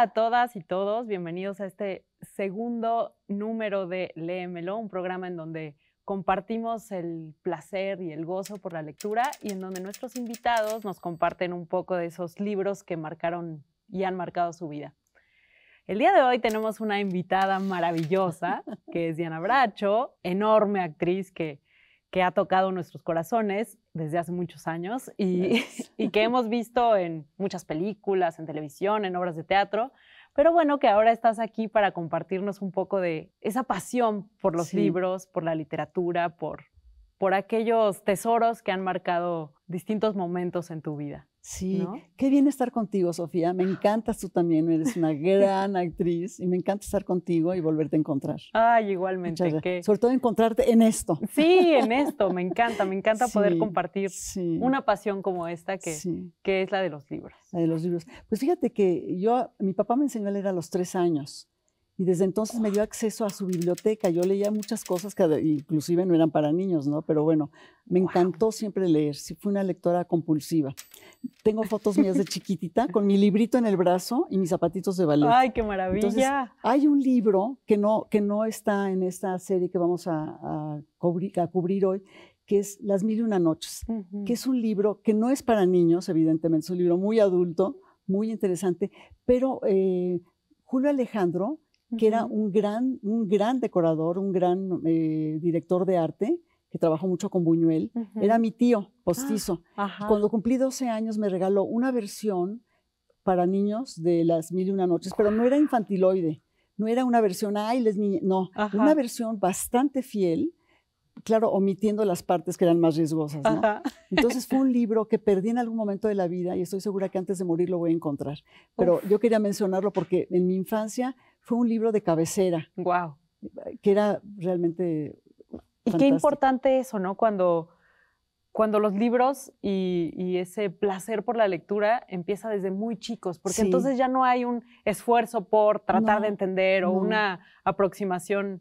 a todas y todos, bienvenidos a este segundo número de Léemelo, un programa en donde compartimos el placer y el gozo por la lectura y en donde nuestros invitados nos comparten un poco de esos libros que marcaron y han marcado su vida. El día de hoy tenemos una invitada maravillosa, que es Diana Bracho, enorme actriz que que ha tocado nuestros corazones desde hace muchos años y, que hemos visto en muchas películas, en televisión, en obras de teatro. Pero bueno, que ahora estás aquí para compartirnos un poco de esa pasión por los libros, por la literatura, por, por aquellos tesoros que han marcado distintos momentos en tu vida. Sí, qué bien estar contigo, Sofía. Me encantas tú también, eres una gran actriz y me encanta estar contigo y volverte a encontrar. Ay, igualmente. Sobre todo encontrarte en esto. Sí, en esto, me encanta, me encanta poder compartir una pasión como esta que, que es la de los libros. La de los libros. Pues fíjate que yo, mi papá me enseñó a leer a los tres años. Y desde entonces me dio acceso a su biblioteca. Yo leía muchas cosas que inclusive no eran para niños, ¿no? Pero bueno, me encantó siempre leer. Sí, fui una lectora compulsiva. Tengo fotos mías de chiquitita con mi librito en el brazo y mis zapatitos de ballet. ¡Ay, qué maravilla! Entonces, hay un libro que no, que no está en esta serie que vamos a, cubrir, a cubrir hoy, que es Las Mil y Una Noches, que es un libro que no es para niños, evidentemente, es un libro muy adulto, muy interesante, pero eh, Julio Alejandro que era un gran, un gran decorador, un gran eh, director de arte que trabajó mucho con Buñuel, era mi tío ah, postizo. Cuando cumplí 12 años me regaló una versión para niños de Las Mil y Una Noches, pero no era infantiloide, no era una versión, ay, les no, una versión bastante fiel, claro, omitiendo las partes que eran más riesgosas, Entonces fue un libro que perdí en algún momento de la vida y estoy segura que antes de morir lo voy a encontrar. Pero yo quería mencionarlo porque en mi infancia fue un libro de cabecera. Wow. Que era realmente. Y qué importante eso, ¿no? Cuando, cuando los libros y, ese placer por la lectura empieza desde muy chicos, porque entonces ya no hay un esfuerzo por tratar de entender o una aproximación.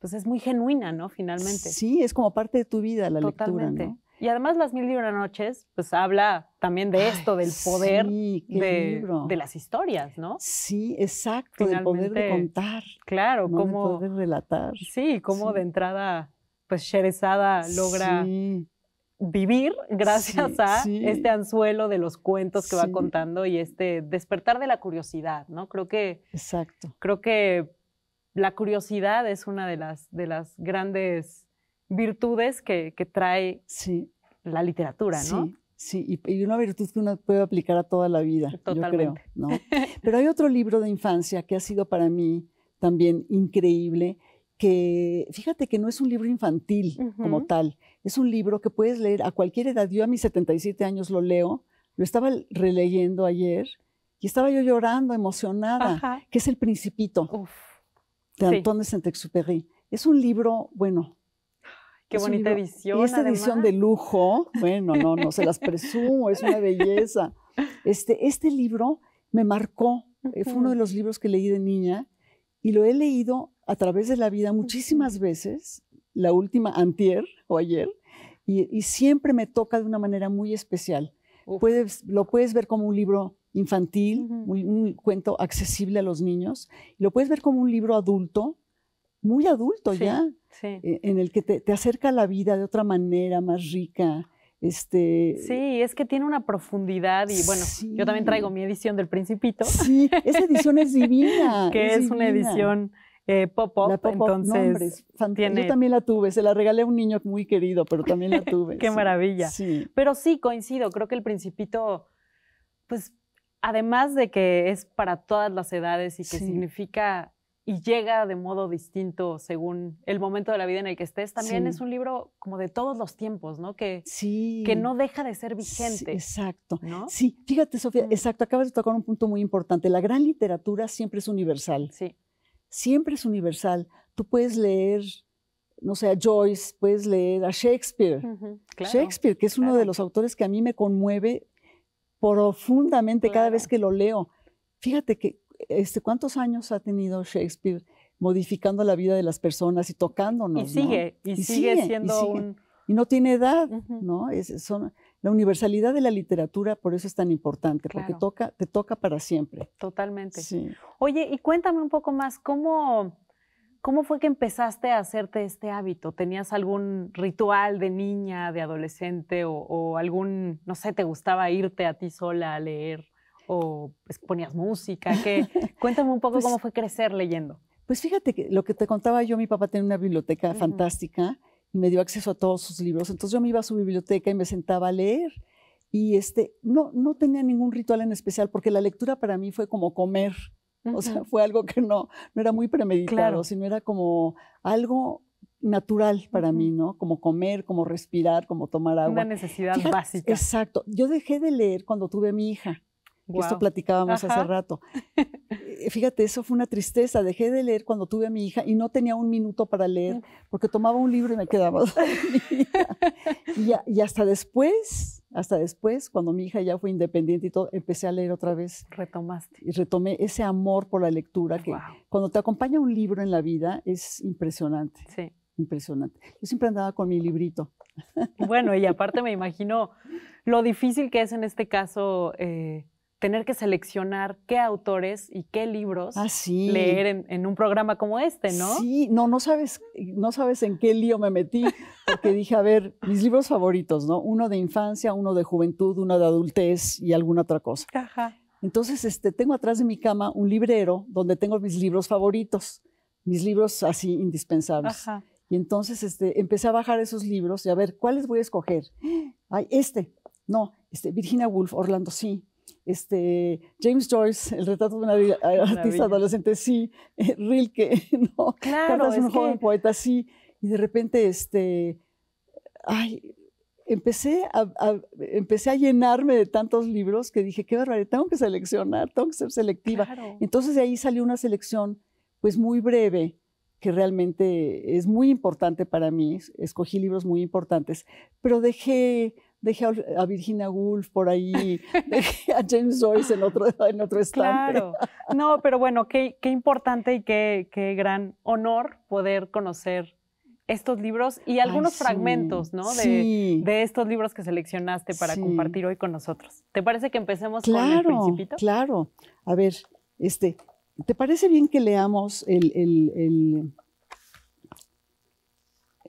Pues es muy genuina, ¿no? Finalmente. Sí, es como parte de tu vida la lectura. ¿no? Y además Las Mil y Una Noches, pues habla también de esto, del poder de, las historias, ¿no? Sí, exacto, el poder de contar. Claro, como cómo... relatar. Sí, cómo de entrada, pues Sherezada logra... Vivir gracias a este anzuelo de los cuentos que va contando y este despertar de la curiosidad, ¿no? Creo que. Exacto. Creo que la curiosidad es una de las, de las grandes virtudes que, trae la literatura, ¿no? Sí. Sí, y, una virtud que uno puede aplicar a toda la vida, yo creo. ¿no? Pero hay otro libro de infancia que ha sido para mí también increíble, que fíjate que no es un libro infantil como tal, es un libro que puedes leer a cualquier edad. Yo a mis 77 años lo leo, lo estaba releyendo ayer y estaba yo llorando, emocionada, que es El Principito, de de Saint-Exupéry. Es un libro, bueno, Qué bonita edición. Y esta edición de lujo, bueno, no, no se las presumo, es una belleza. Este, este libro me marcó, eh, fue uno de los libros que leí de niña y lo he leído a través de la vida muchísimas veces, la última antier o ayer, y, siempre me toca de una manera muy especial. Puedes, lo puedes ver como un libro infantil, un, un, cuento accesible a los niños, lo puedes ver como un libro adulto, muy adulto ya, eh, en el que te, acerca la vida de otra manera más rica. Este... Sí, es que tiene una profundidad y bueno, yo también traigo mi edición del Principito. Sí, esa edición es divina. que es, una edición pop-up, entonces yo también la tuve, se la regalé a un niño muy querido, pero también la tuve. Qué maravilla. Pero sí, coincido, creo que el Principito, pues además de que es para todas las edades y que significa y llega de modo distinto según el momento de la vida en el que estés. También es un libro como de todos los tiempos, ¿no? Que, sí. que no deja de ser vigente. exacto. Sí, fíjate, Sofía, exacto, acabas de tocar un punto muy importante. La gran literatura siempre es universal. Sí. Siempre es universal. Tú puedes leer, no sé, a Joyce, puedes leer a Shakespeare. Shakespeare, que es uno de los autores que a mí me conmueve profundamente cada vez que lo leo. Fíjate que, este, ¿cuántos años ha tenido Shakespeare modificando la vida de las personas y tocándonos? Y sigue, y, sigue, siendo un... Y no tiene edad, ¿no? Es, la universalidad de la literatura por eso es tan importante, porque toca, te toca para siempre. Totalmente. Oye, y cuéntame un poco más, ¿cómo, ¿cómo fue que empezaste a hacerte este hábito? ¿Tenías algún ritual de niña, de adolescente o algún, no sé, te gustaba irte a ti sola a leer? o pues, ponías música? ¿Qué? Cuéntame un poco cómo pues fue crecer leyendo. Pues fíjate que lo que te contaba yo, mi papá tenía una biblioteca fantástica y me dio acceso a todos sus libros. Entonces yo me iba a su biblioteca y me sentaba a leer. Y este, no, no tenía ningún ritual en especial porque la lectura para mí fue como comer. O sea, fue algo que no, no era muy premeditado, sino era como algo natural para mí, ¿no? Como comer, como respirar, como tomar agua. Una necesidad básica. Exacto. Yo dejé de leer cuando tuve a mi hija. Esto platicábamos hace rato. Eh, fíjate, eso fue una tristeza. Dejé de leer cuando tuve a mi hija y no tenía un minuto para leer porque tomaba un libro y me quedaba. y, hasta después, hasta después, cuando mi hija ya fue independiente y todo, empecé a leer otra vez. Retomaste. Y retomé ese amor por la lectura que cuando te acompaña un libro en la vida es impresionante. Sí. Impresionante. Yo siempre andaba con mi librito. Bueno, y aparte me imagino lo difícil que es en este caso. Eh, tener que seleccionar qué autores y qué libros ah, leer en, en, un programa como este, ¿no? Sí, no, no sabes, no sabes en qué lío me metí, porque dije, a ver, mis libros favoritos, ¿no? Uno de infancia, uno de juventud, uno de adultez y alguna otra cosa. Ajá. Entonces, este, tengo atrás de mi cama un librero donde tengo mis libros favoritos, mis libros así indispensables. Ajá. Y entonces este, empecé a bajar esos libros y a ver, ¿cuáles voy a escoger? Ay, este, no, este, Virginia Woolf, Orlando, sí, este, James Joyce, El retrato de una ah, artista adolescente, sí, eh, Rilke, ¿no? Claro, es un joven poeta, sí, y de repente, este, ay, empecé a, empecé a llenarme de tantos libros que dije, qué barbaridad, tengo que seleccionar, tengo que ser selectiva. Claro. Entonces de ahí salió una selección, pues muy breve, que realmente es muy importante para mí, escogí libros muy importantes, pero dejé dejé a Virginia Woolf por ahí, dejé a James Joyce en otro, en otro estante. Claro. No, pero bueno, qué, qué importante y qué, gran honor poder conocer estos libros y algunos fragmentos, ¿no? De, de, estos libros que seleccionaste para compartir hoy con nosotros. ¿Te parece que empecemos con el principito? Claro, a ver, este, ¿te parece bien que leamos el,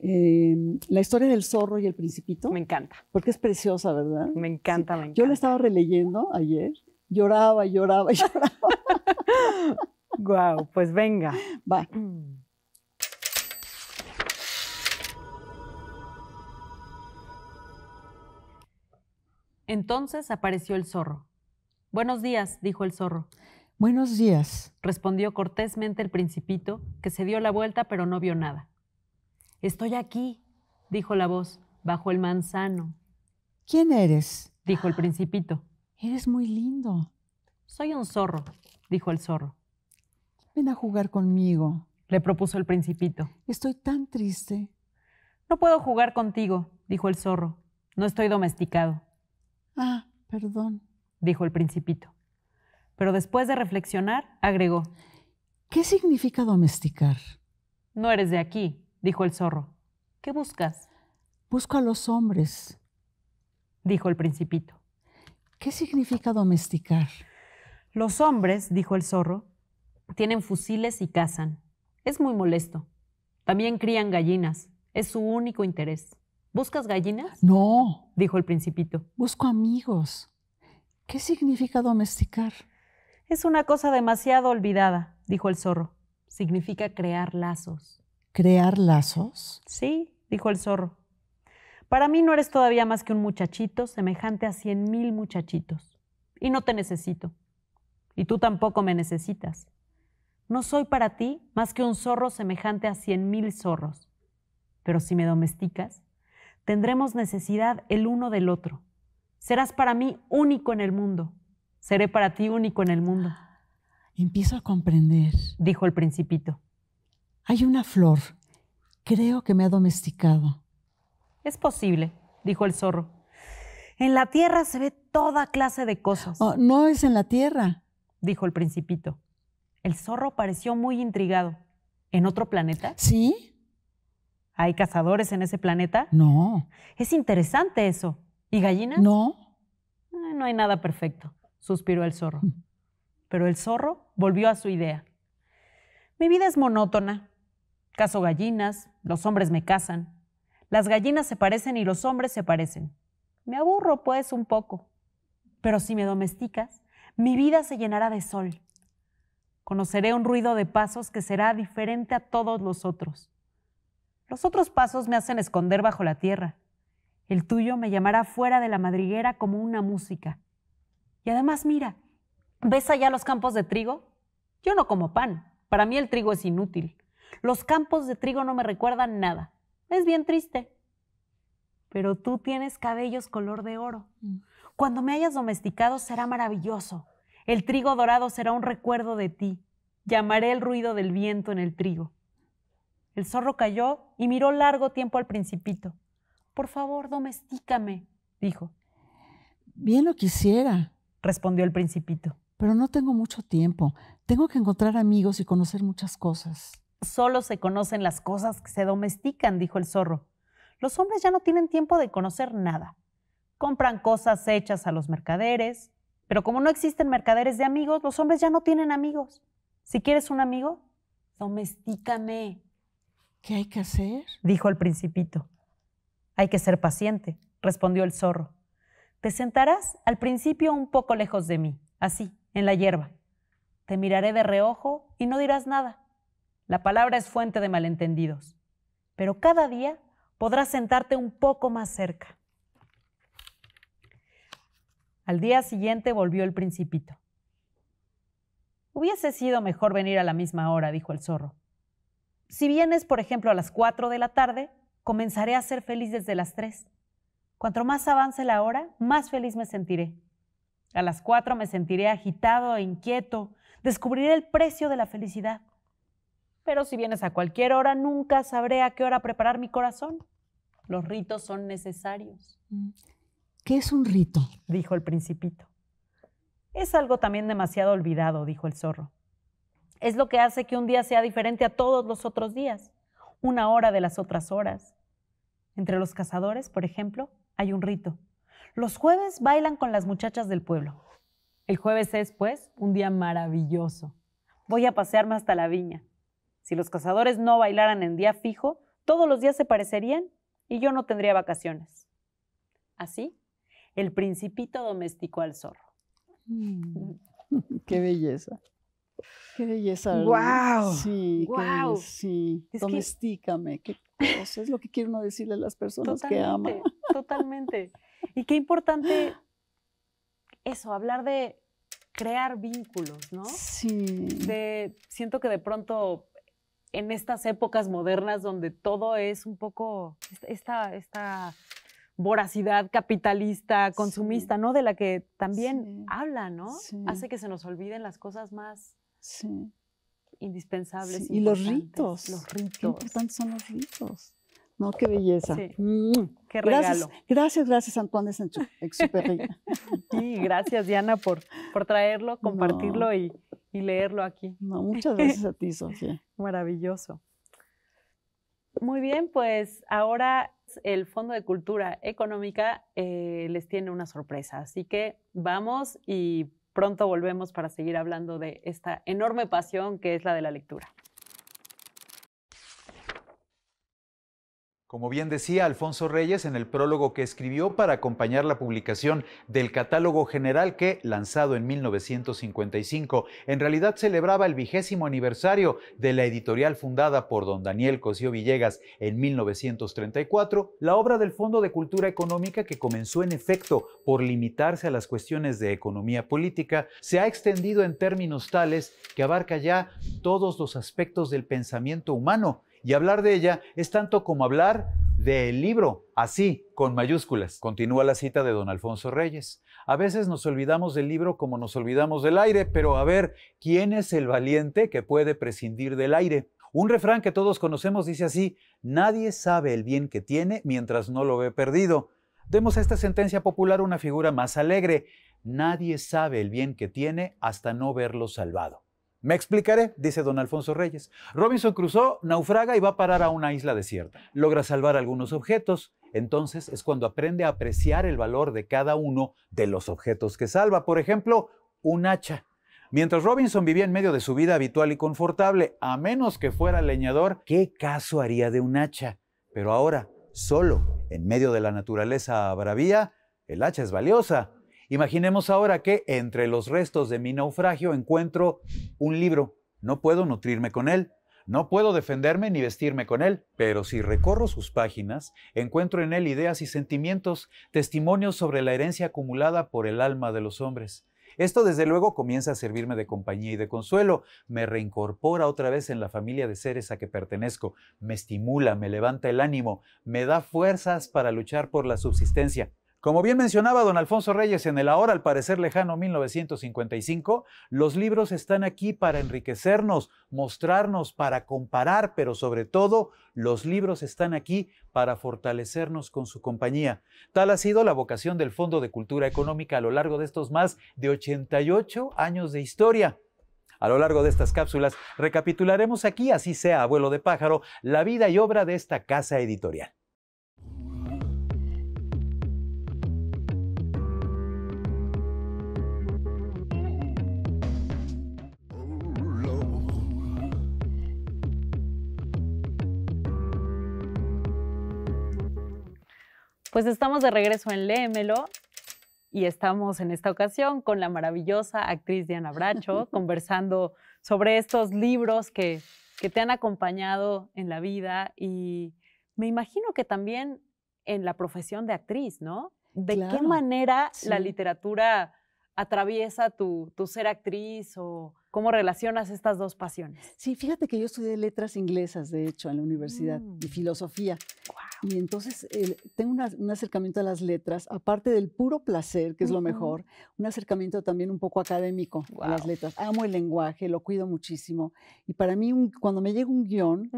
Em, la historia del zorro y el principito. Me encanta. Porque es preciosa, ¿verdad? Me encanta, me encanta. Yo la estaba releyendo ayer, lloraba, lloraba, lloraba. Guau, pues venga. Va. Entonces apareció el zorro. Buenos días, dijo el zorro. Buenos días, respondió cortésmente el principito, que se dio la vuelta pero no vio nada. Estoy aquí, dijo la voz, bajo el manzano. ¿Quién eres? dijo el principito. Eres muy lindo. Soy un zorro, dijo el zorro. Ven a jugar conmigo, le propuso el principito. Estoy tan triste. No puedo jugar contigo, dijo el zorro. No estoy domesticado. Ah, perdón, dijo el principito. Pero después de reflexionar, agregó. ¿Qué significa domesticar? No eres de aquí, dijo el zorro. ¿Qué buscas? Busco a los hombres, dijo el principito. ¿Qué significa domesticar? Los hombres, dijo el zorro, tienen fusiles y cazan. Es muy molesto. También crían gallinas. Es su único interés. ¿Buscas gallinas? No, dijo el principito. Busco amigos. ¿Qué significa domesticar? Es una cosa demasiado olvidada, dijo el zorro. Significa crear lazos crear lazos? Sí, dijo el zorro. Para mí no eres todavía más que un muchachito semejante a cien mil muchachitos. Y no te necesito. Y tú tampoco me necesitas. No soy para ti más que un zorro semejante a cien mil zorros. Pero si me domesticas, tendremos necesidad el uno del otro. Serás para mí único en el mundo. Seré para ti único en el mundo. Empiezo a comprender, dijo el principito. Hay una flor. Creo que me ha domesticado. Es posible, dijo el zorro. En la tierra se ve toda clase de cosas. Oh, no es en la tierra, dijo el principito. El zorro pareció muy intrigado. ¿En otro planeta? Sí. ¿Hay cazadores en ese planeta? No. Es interesante eso. ¿Y gallinas? No. Ah, no hay nada perfecto, suspiró el zorro. Mm. Pero el zorro volvió a su idea. Mi vida es monótona, Caso gallinas, los hombres me casan. Las gallinas se parecen y los hombres se parecen. Me aburro, pues, un poco. Pero si me domesticas, mi vida se llenará de sol. Conoceré un ruido de pasos que será diferente a todos los otros. Los otros pasos me hacen esconder bajo la tierra. El tuyo me llamará fuera de la madriguera como una música. Y además, mira, ¿ves allá los campos de trigo? Yo no como pan. Para mí el trigo es inútil. Los campos de trigo no me recuerdan nada. Es bien triste. Pero tú tienes cabellos color de oro. Mm. Cuando me hayas domesticado será maravilloso. El trigo dorado será un recuerdo de ti. Llamaré el ruido del viento en el trigo. El zorro cayó y miró largo tiempo al principito. Por favor, domestícame, dijo. Bien lo quisiera, respondió el principito. Pero no tengo mucho tiempo. Tengo que encontrar amigos y conocer muchas cosas. Solo se conocen las cosas que se domestican, dijo el zorro. Los hombres ya no tienen tiempo de conocer nada. Compran cosas hechas a los mercaderes, pero como no existen mercaderes de amigos, los hombres ya no tienen amigos. Si quieres un amigo, domestícame. ¿Qué hay que hacer? dijo el principito. Hay que ser paciente, respondió el zorro. Te sentarás al principio un poco lejos de mí, así, en la hierba. Te miraré de reojo y no dirás nada. La palabra es fuente de malentendidos, pero cada día podrás sentarte un poco más cerca. Al día siguiente volvió el principito. Hubiese sido mejor venir a la misma hora, dijo el zorro. Si vienes, por ejemplo, a las 4 de la tarde, comenzaré a ser feliz desde las 3. Cuanto más avance la hora, más feliz me sentiré. A las 4 me sentiré agitado e inquieto, descubriré el precio de la felicidad. Pero si vienes a cualquier hora, nunca sabré a qué hora preparar mi corazón. Los ritos son necesarios. Mm. ¿Qué es un rito? dijo el principito. Es algo también demasiado olvidado, dijo el zorro. Es lo que hace que un día sea diferente a todos los otros días, una hora de las otras horas. Entre los cazadores, por ejemplo, hay un rito. Los jueves bailan con las muchachas del pueblo. El jueves es, pues, un día maravilloso. Voy a pasearme hasta la viña. Si los cazadores no bailaran en día fijo, todos los días se parecerían y yo no tendría vacaciones. Así, el principito domesticó al zorro. Mm. qué belleza. Qué belleza. ¡Wow! Sí, Qué, sí. Es Domestícame. Qué cosa es lo que quiero decirle a las personas que aman. Totalmente. Y qué importante eso, hablar de crear vínculos, ¿no? Sí. De, siento que de pronto en estas épocas modernas donde todo es un poco esta, esta voracidad capitalista, consumista, ¿no? De la que también habla, ¿no? Hace que se nos olviden las cosas más indispensables. Y los ritos. Los ritos. Qué importantes son los ritos. No, qué belleza. Mm. Qué regalo. Gracias, gracias, Antoine de Sancho, y gracias, Diana, por, por traerlo, compartirlo y, leerlo aquí. muchas gracias a ti, Sofía. Maravilloso. Muy bien, pues ahora el Fondo de Cultura Económica eh, les tiene una sorpresa. Así que vamos y pronto volvemos para seguir hablando de esta enorme pasión que es la de la lectura. Como bien decía Alfonso Reyes en el prólogo que escribió para acompañar la publicación del Catálogo General que, lanzado en 1955, en realidad celebraba el vigésimo aniversario de la editorial fundada por don Daniel Cosío Villegas en 1934, la obra del Fondo de Cultura Económica que comenzó en efecto por limitarse a las cuestiones de economía política, se ha extendido en términos tales que abarca ya todos los aspectos del pensamiento humano y hablar de ella es tanto como hablar del libro, así, con mayúsculas. Continúa la cita de don Alfonso Reyes. A veces nos olvidamos del libro como nos olvidamos del aire, pero a ver, ¿quién es el valiente que puede prescindir del aire? Un refrán que todos conocemos dice así, nadie sabe el bien que tiene mientras no lo ve perdido. Demos a esta sentencia popular una figura más alegre, nadie sabe el bien que tiene hasta no verlo salvado. Me explicaré, dice don Alfonso Reyes. Robinson cruzó naufraga y va a parar a una isla desierta. Logra salvar algunos objetos, entonces es cuando aprende a apreciar el valor de cada uno de los objetos que salva. Por ejemplo, un hacha. Mientras Robinson vivía en medio de su vida habitual y confortable, a menos que fuera leñador, ¿qué caso haría de un hacha? Pero ahora, solo, en medio de la naturaleza bravía, el hacha es valiosa Imaginemos ahora que entre los restos de mi naufragio encuentro un libro. No puedo nutrirme con él, no puedo defenderme ni vestirme con él, pero si recorro sus páginas, encuentro en él ideas y sentimientos, testimonios sobre la herencia acumulada por el alma de los hombres. Esto desde luego comienza a servirme de compañía y de consuelo, me reincorpora otra vez en la familia de seres a que pertenezco, me estimula, me levanta el ánimo, me da fuerzas para luchar por la subsistencia. Como bien mencionaba don Alfonso Reyes en el ahora al parecer lejano 1955, los libros están aquí para enriquecernos, mostrarnos, para comparar, pero sobre todo los libros están aquí para fortalecernos con su compañía. Tal ha sido la vocación del Fondo de Cultura Económica a lo largo de estos más de 88 años de historia. A lo largo de estas cápsulas recapitularemos aquí, así sea abuelo de pájaro, la vida y obra de esta casa editorial. Pues estamos de regreso en Lémelo y estamos en esta ocasión con la maravillosa actriz Diana Bracho conversando sobre estos libros que, que te han acompañado en la vida y me imagino que también en la profesión de actriz, ¿no? ¿De qué manera la literatura atraviesa tu, tu ser actriz o ¿Cómo relacionas estas dos pasiones? Sí, fíjate que yo estudié letras inglesas, de hecho, en la universidad, y mm. filosofía. Y entonces tengo un acercamiento a las letras, aparte del puro placer, que es lo mejor, un acercamiento también un poco académico a las letras. Amo el lenguaje, lo cuido muchísimo. Y para mí, un, cuando me llega un guión,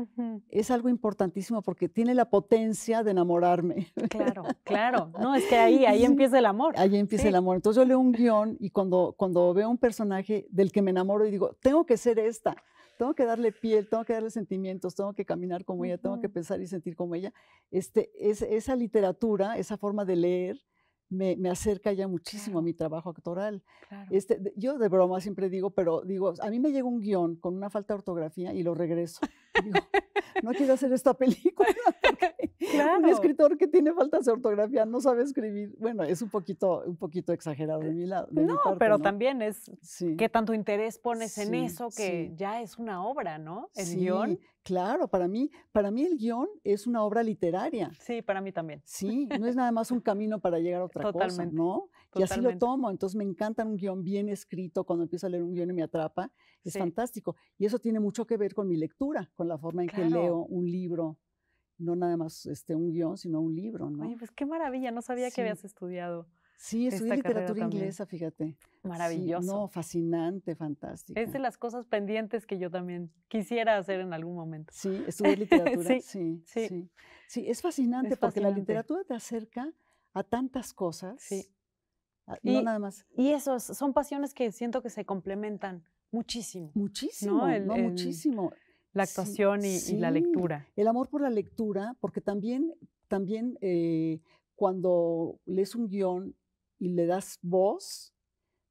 es algo importantísimo porque tiene la potencia de enamorarme. Claro, claro. No, es que ahí, ahí empieza el amor. Ahí empieza el amor. Entonces yo leo un guión y cuando, cuando veo un personaje del que me enamoro, y digo, tengo que ser esta, tengo que darle piel, tengo que darle sentimientos, tengo que caminar como ella, tengo que pensar y sentir como ella. Este, es, esa literatura, esa forma de leer, me, acerca ya muchísimo a mi trabajo actoral. Este, yo de broma siempre digo, pero digo, a mí me llega un guión con una falta de ortografía y lo regreso. Digo, no quiero hacer esta película. Un escritor que tiene faltas de ortografía no sabe escribir. Bueno, es un poquito, un poquito exagerado de eh, mi lado. no, pero también es que tanto interés pones en eso que ya es una obra, ¿no? El guión. Claro, para mí, para mí el guión es una obra literaria. Sí, para mí también. Sí, no es nada más un camino para llegar a otra cosa, ¿no? Y así lo tomo. Entonces me encanta un guión bien escrito. Cuando empiezo a leer un guión y me atrapa, es fantástico. Y eso tiene mucho que ver con mi lectura, con la forma en que leo un libro. No nada más este, un guión, sino un libro, ¿no? Oye, pues qué maravilla, no sabía que habías estudiado Sí, estudié literatura inglesa, fíjate. Maravilloso. no, fascinante, fantástico. Es de las cosas pendientes que yo también quisiera hacer en algún momento. Sí, estudié literatura, sí, sí, sí, es fascinante porque la literatura te acerca a tantas cosas. Sí. y, nada más. Y eso, son pasiones que siento que se complementan muchísimo. Muchísimo, no, muchísimo. La actuación y, la lectura. El amor por la lectura, porque también, también eh, cuando lees un guión y le das voz,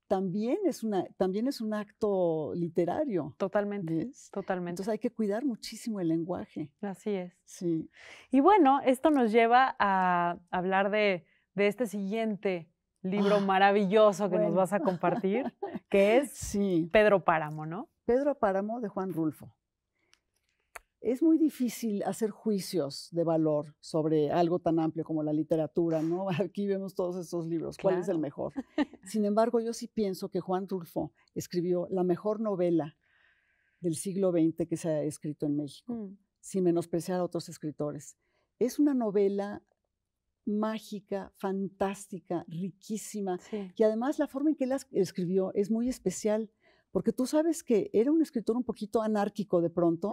también es, una, también es un acto literario. Totalmente, totalmente. Entonces hay que cuidar muchísimo el lenguaje. Así es. Sí. Y bueno, esto nos lleva a hablar de, este siguiente libro ah, maravilloso que nos vas a compartir, que es Pedro Páramo, ¿no? Pedro Páramo de Juan Rulfo es muy difícil hacer juicios de valor sobre algo tan amplio como la literatura, ¿no? Aquí vemos todos estos libros, ¿cuál es el mejor? Sin embargo, yo sí pienso que Juan Rulfo escribió la mejor novela del siglo XX que se ha escrito en México, mm. sin menospreciar a otros escritores. Es una novela mágica, fantástica, riquísima, y además la forma en que la escribió es muy especial, porque tú sabes que era un escritor un poquito anárquico de pronto.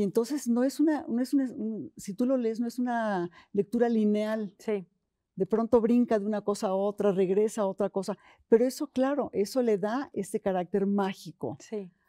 Y entonces no es una, no es una si tú lo lees, no es una lectura lineal. De pronto brinca de una cosa a otra, regresa a otra cosa. Pero eso, claro, eso le da este carácter mágico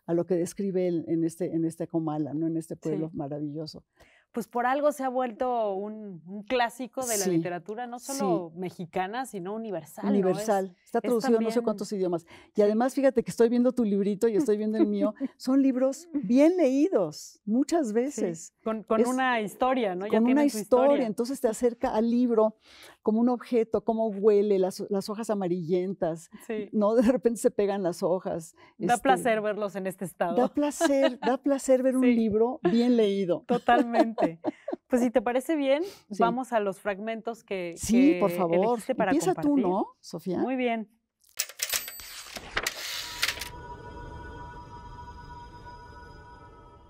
a lo que describe él en, este, en este comala, ¿no? en este pueblo maravilloso pues por algo se ha vuelto un, clásico de la literatura, no solo mexicana, sino universal. Universal. Está traducido en no sé cuántos idiomas. Y además, fíjate que estoy viendo tu librito y estoy viendo el mío. Son libros bien leídos, muchas veces. con, una historia, ¿no? Ya con una historia, entonces te acerca al libro como un objeto, cómo huele, las, hojas amarillentas, ¿no? De repente se pegan las hojas. Da este placer verlos en este estado. Da placer, da placer ver un libro bien leído. Totalmente. Pues si te parece bien, vamos a los fragmentos que. Sí, por favor. Para Empieza tú, ¿no, Sofía? Muy bien.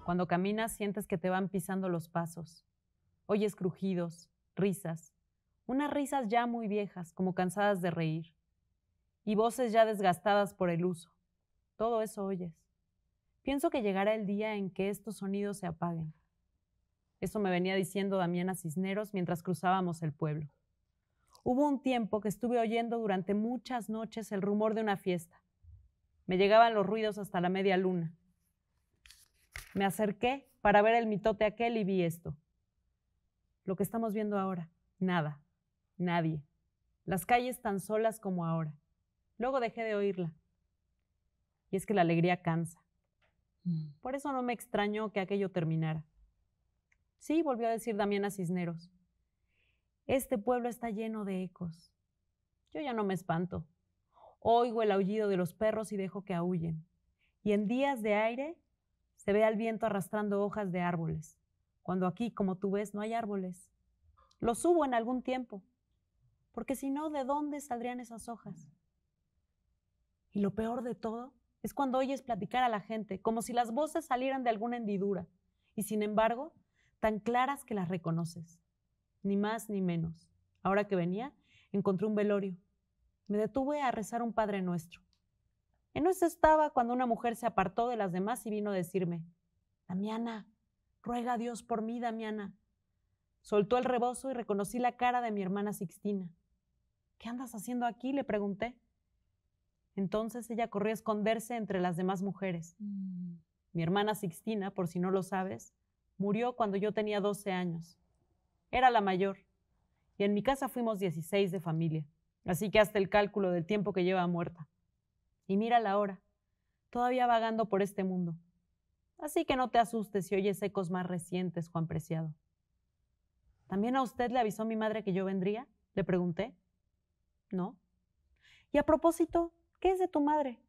Cuando caminas sientes que te van pisando los pasos. Oyes crujidos, risas, unas risas ya muy viejas, como cansadas de reír, y voces ya desgastadas por el uso. Todo eso oyes. Pienso que llegará el día en que estos sonidos se apaguen, eso me venía diciendo Damiana Cisneros mientras cruzábamos el pueblo. Hubo un tiempo que estuve oyendo durante muchas noches el rumor de una fiesta. Me llegaban los ruidos hasta la media luna. Me acerqué para ver el mitote aquel y vi esto. Lo que estamos viendo ahora, nada, nadie. Las calles tan solas como ahora. Luego dejé de oírla. Y es que la alegría cansa. Mm. Por eso no me extrañó que aquello terminara. Sí, volvió a decir a Cisneros. Este pueblo está lleno de ecos. Yo ya no me espanto. Oigo el aullido de los perros y dejo que aullen. Y en días de aire se ve al viento arrastrando hojas de árboles, cuando aquí, como tú ves, no hay árboles. Los subo en algún tiempo, porque si no, ¿de dónde saldrían esas hojas? Y lo peor de todo es cuando oyes platicar a la gente, como si las voces salieran de alguna hendidura. Y sin embargo, tan claras que las reconoces, ni más ni menos. Ahora que venía, encontré un velorio. Me detuve a rezar un Padre Nuestro. En eso estaba cuando una mujer se apartó de las demás y vino a decirme, Damiana, ruega a Dios por mí, Damiana. Soltó el rebozo y reconocí la cara de mi hermana Sixtina. ¿Qué andas haciendo aquí? le pregunté. Entonces ella corrió a esconderse entre las demás mujeres. Mm. Mi hermana Sixtina, por si no lo sabes, murió cuando yo tenía 12 años. Era la mayor. Y en mi casa fuimos 16 de familia. Así que hasta el cálculo del tiempo que lleva muerta. Y mira la hora. Todavía vagando por este mundo. Así que no te asustes si oyes ecos más recientes, Juan Preciado. ¿También a usted le avisó mi madre que yo vendría? Le pregunté. No. Y a propósito, ¿qué es de tu madre?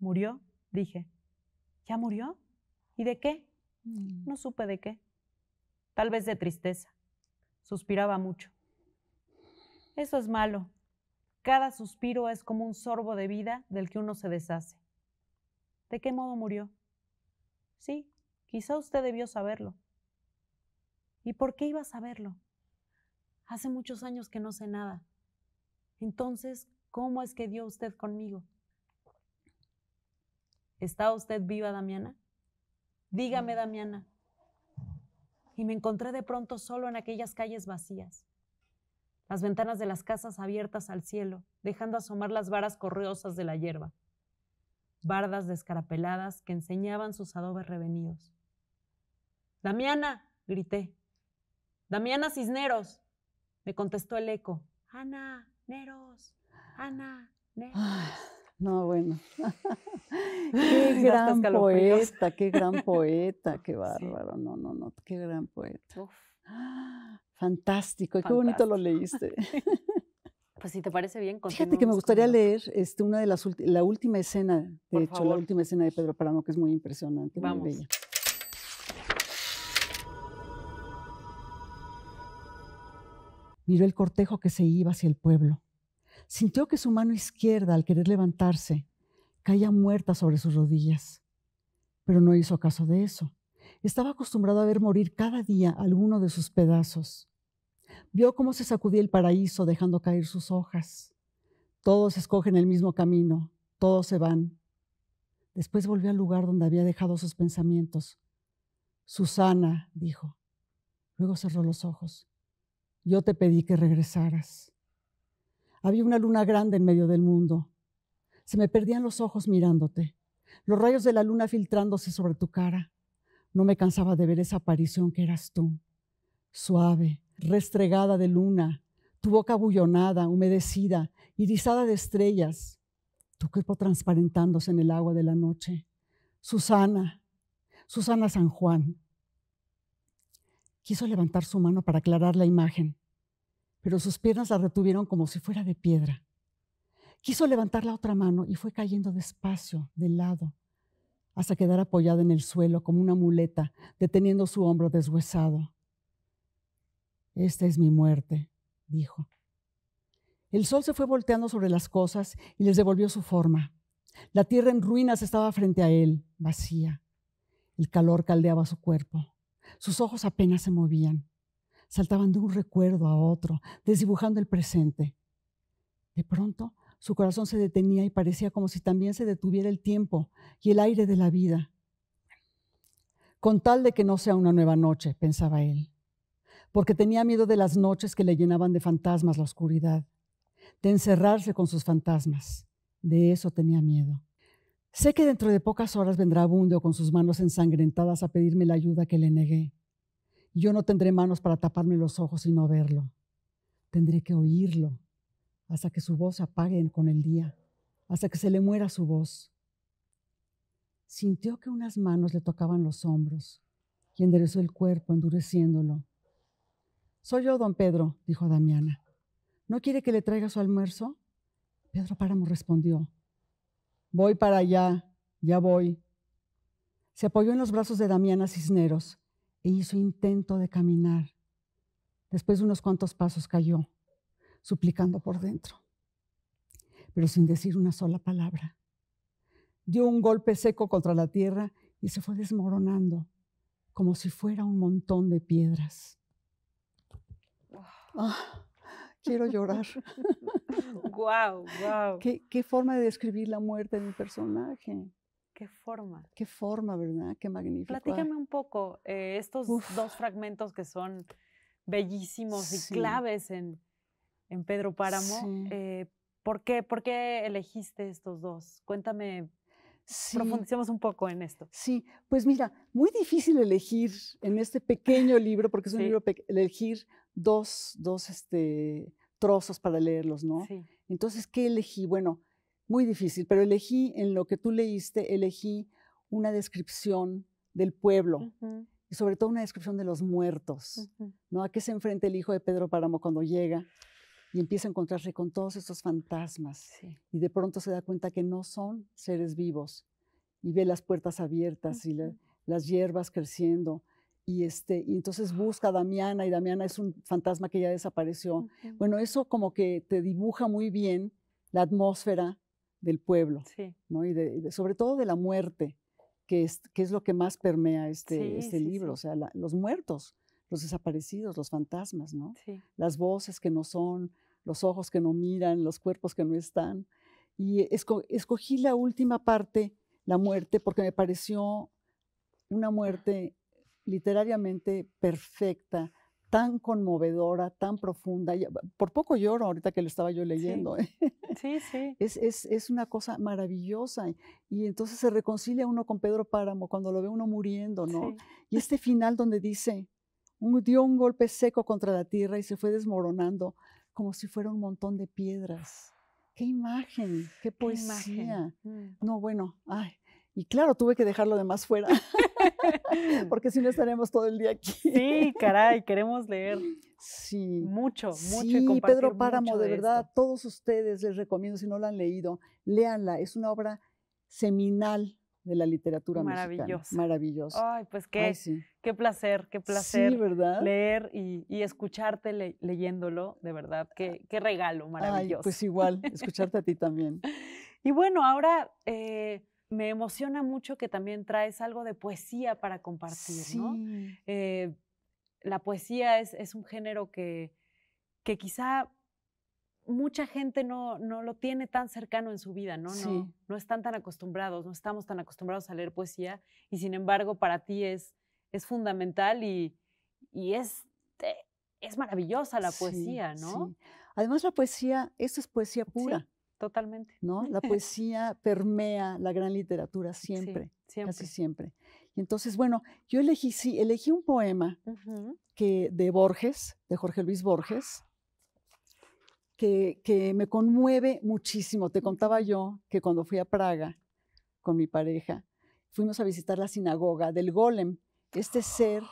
Murió, dije. ¿Ya murió? ¿Y de qué? Mm. No supe de qué. Tal vez de tristeza. Suspiraba mucho. Eso es malo. Cada suspiro es como un sorbo de vida del que uno se deshace. ¿De qué modo murió? Sí, quizá usted debió saberlo. ¿Y por qué iba a saberlo? Hace muchos años que no sé nada. Entonces, ¿cómo es que dio usted conmigo? ¿Está usted viva, Damiana? Dígame, Damiana. Y me encontré de pronto solo en aquellas calles vacías. Las ventanas de las casas abiertas al cielo, dejando asomar las varas correosas de la hierba. Bardas descarapeladas que enseñaban sus adobes revenidos. Damiana, grité. Damiana Cisneros, me contestó el eco. Ana, Neros, Ana, Neros. No, bueno. qué gran poeta, qué gran poeta, qué bárbaro. No, no, no, qué gran poeta. ¡Ah! Fantástico, qué bonito lo leíste. Pues si te parece bien, Fíjate que me gustaría leer este, una de las la última escena, de hecho, la última escena de Pedro Paramo, que es muy impresionante, Vamos. muy bella. Miró el cortejo que se iba hacia el pueblo sintió que su mano izquierda, al querer levantarse, caía muerta sobre sus rodillas. Pero no hizo caso de eso. Estaba acostumbrado a ver morir cada día alguno de sus pedazos. Vio cómo se sacudía el paraíso dejando caer sus hojas. Todos escogen el mismo camino, todos se van. Después volvió al lugar donde había dejado sus pensamientos. Susana, dijo. Luego cerró los ojos. Yo te pedí que regresaras. Había una luna grande en medio del mundo. Se me perdían los ojos mirándote, los rayos de la luna filtrándose sobre tu cara. No me cansaba de ver esa aparición que eras tú, suave, restregada de luna, tu boca abullonada, humedecida, irisada de estrellas, tu cuerpo transparentándose en el agua de la noche. Susana, Susana San Juan. Quiso levantar su mano para aclarar la imagen, pero sus piernas la retuvieron como si fuera de piedra. Quiso levantar la otra mano y fue cayendo despacio, de lado, hasta quedar apoyada en el suelo como una muleta, deteniendo su hombro deshuesado. Esta es mi muerte, dijo. El sol se fue volteando sobre las cosas y les devolvió su forma. La tierra en ruinas estaba frente a él, vacía. El calor caldeaba su cuerpo. Sus ojos apenas se movían saltaban de un recuerdo a otro, desdibujando el presente. De pronto, su corazón se detenía y parecía como si también se detuviera el tiempo y el aire de la vida. Con tal de que no sea una nueva noche, pensaba él, porque tenía miedo de las noches que le llenaban de fantasmas la oscuridad, de encerrarse con sus fantasmas. De eso tenía miedo. Sé que dentro de pocas horas vendrá Bundio con sus manos ensangrentadas a pedirme la ayuda que le negué. Yo no tendré manos para taparme los ojos y no verlo. Tendré que oírlo hasta que su voz apague con el día, hasta que se le muera su voz. Sintió que unas manos le tocaban los hombros y enderezó el cuerpo, endureciéndolo. Soy yo, don Pedro, dijo Damiana. ¿No quiere que le traiga su almuerzo? Pedro Páramo respondió. Voy para allá, ya voy. Se apoyó en los brazos de Damiana Cisneros e hizo intento de caminar. Después de unos cuantos pasos cayó, suplicando por dentro, pero sin decir una sola palabra. Dio un golpe seco contra la tierra y se fue desmoronando, como si fuera un montón de piedras. Ah, quiero llorar. Guau, wow. ¿Qué, forma de describir la muerte de mi personaje. Qué forma. Qué forma, ¿verdad? Qué magnífico. Platícame un poco eh, estos dos fragmentos que son bellísimos y claves en, en Pedro Páramo. Eh, ¿por, qué, ¿Por qué elegiste estos dos? Cuéntame Profundicemos un poco en esto. Sí, pues mira, muy difícil elegir en este pequeño libro, porque es un libro, elegir dos, dos este, trozos para leerlos, ¿no? Sí. Entonces, ¿qué elegí? Bueno, muy difícil, pero elegí en lo que tú leíste, elegí una descripción del pueblo y sobre todo una descripción de los muertos, ¿no? A qué se enfrenta el hijo de Pedro Páramo cuando llega y empieza a encontrarse con todos estos fantasmas y de pronto se da cuenta que no son seres vivos y ve las puertas abiertas y las hierbas creciendo y este y entonces busca a Damiana y Damiana es un fantasma que ya desapareció. Bueno, eso como que te dibuja muy bien la atmósfera del pueblo, ¿no? Y sobre todo de la muerte, que es, que es lo que más permea este, este libro, o sea, los muertos, los desaparecidos, los fantasmas, Las voces que no son, los ojos que no miran, los cuerpos que no están. Y escogí la última parte, la muerte, porque me pareció una muerte literariamente perfecta, tan conmovedora, tan profunda. Por poco lloro ahorita que lo estaba yo leyendo. ¿eh? Sí, sí. Es, una cosa maravillosa. Y entonces se reconcilia uno con Pedro Páramo cuando lo ve uno muriendo, ¿no? Y este final donde dice, un, dio un golpe seco contra la tierra y se fue desmoronando como si fuera un montón de piedras. ¡Qué imagen! ¡Qué poesía! Mm. No, bueno, ay. Y claro, tuve que dejar lo demás fuera. Porque si no estaremos todo el día aquí. Sí, caray, queremos leer. Sí. Mucho, mucho. Sí, y Pedro Páramo, de, verdad, todos ustedes les recomiendo, si no la han leído, léanla. Es una obra seminal de la literatura maravillosa. Maravillosa. Ay, pues qué, qué placer, qué placer ¿verdad? leer y, escucharte leyéndolo, de verdad, qué, regalo maravilloso. Ay, pues igual, escucharte a ti también. Y bueno, ahora eh, me emociona mucho que también traes algo de poesía para compartir, ¿no? Eh, la poesía es, un género que, quizá mucha gente no, lo tiene tan cercano en su vida, ¿no? ¿no? están tan acostumbrados, no estamos tan acostumbrados a leer poesía y sin embargo para ti es, fundamental y, es, maravillosa la poesía, ¿no? Además la poesía, esto es poesía pura. Totalmente. ¿No? La poesía permea la gran literatura siempre, casi siempre. Y entonces, bueno, yo elegí, elegí un poema que, de Borges, de Jorge Luis Borges, que, me conmueve muchísimo. Te contaba yo que cuando fui a Praga con mi pareja, fuimos a visitar la sinagoga del Golem, este ser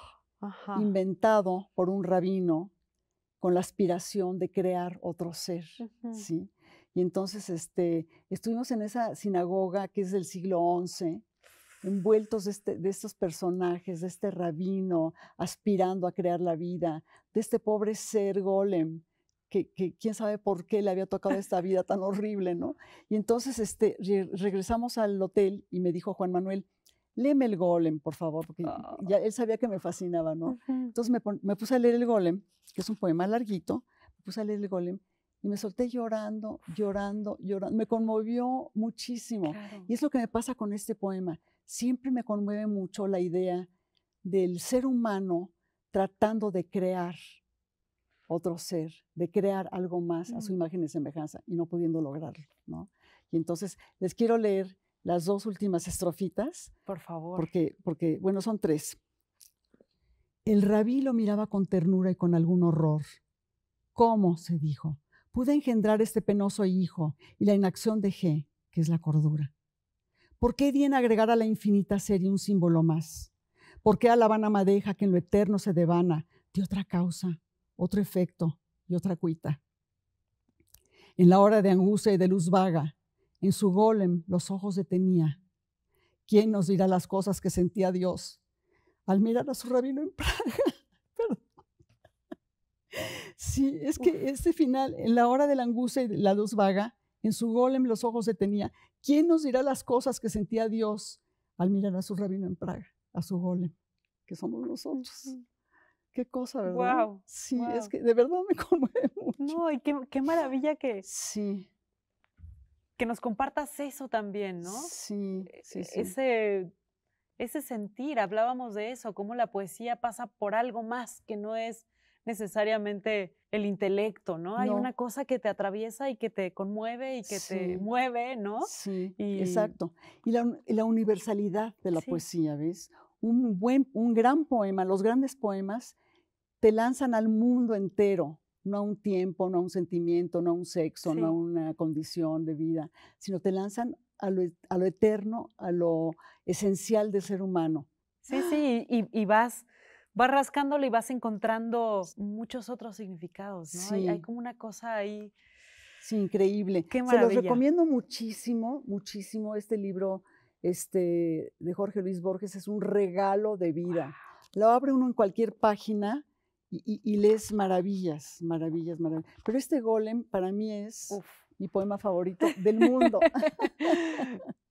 inventado por un rabino con la aspiración de crear otro ser, ¿sí? Y entonces este, estuvimos en esa sinagoga que es del siglo XI, envueltos este, de, estos personajes, de este rabino aspirando a crear la vida, de este pobre ser golem, que, quién sabe por qué le había tocado esta vida tan horrible, ¿no? Y entonces este, regresamos al hotel y me dijo Juan Manuel, léeme el golem, por favor, porque ah. ya él sabía que me fascinaba, ¿no? Entonces me, me, puse a leer el golem, que es un poema larguito, me puse a leer el golem y me solté llorando, llorando, llorando. Me conmovió muchísimo. Y es lo que me pasa con este poema. Siempre me conmueve mucho la idea del ser humano tratando de crear otro ser, de crear algo más a su mm. imagen y semejanza y no pudiendo lograrlo, Y entonces les quiero leer las dos últimas estrofitas. Por favor. Porque, porque bueno, son tres. El rabí lo miraba con ternura y con algún horror. ¿Cómo? se dijo pude engendrar este penoso hijo y la inacción g que es la cordura. ¿Por qué di en agregar a la infinita serie un símbolo más? ¿Por qué a la madeja que en lo eterno se devana de otra causa, otro efecto y otra cuita? En la hora de angustia y de luz vaga, en su golem los ojos detenía. ¿Quién nos dirá las cosas que sentía Dios al mirar a su rabino en Praga? Sí, es que este final, en la hora de la angustia y la luz vaga, en su golem los ojos se tenía. ¿Quién nos dirá las cosas que sentía Dios al mirar a su rabino en Praga, a su golem, que somos nosotros? Qué cosa, ¿verdad? Wow, sí, es que de verdad me conmueve mucho. No, y qué, maravilla que. Sí. Que nos compartas eso también, ¿no? Sí, e, sí, sí. Ese, ese sentir, hablábamos de eso, cómo la poesía pasa por algo más que no es necesariamente el intelecto, ¿no? Hay una cosa que te atraviesa y que te conmueve y que te mueve, ¿no? Sí, exacto. Y la, universalidad de la poesía, ¿ves? Un, buen, un gran poema, los grandes poemas te lanzan al mundo entero, no a un tiempo, no a un sentimiento, no a un sexo, no a una condición de vida, sino te lanzan e, a lo, eterno, a lo esencial del ser humano. Sí, ¡Ah! sí, y vas vas rascándolo y vas encontrando muchos otros significados, ¿no? Hay, como una cosa ahí. Sí, increíble. Qué Se los recomiendo muchísimo, muchísimo este libro este, de Jorge Luis Borges. Es un regalo de vida. Lo abre uno en cualquier página y, lees maravillas, maravillas, maravillas. Pero este golem para mí es... mi poema favorito del mundo.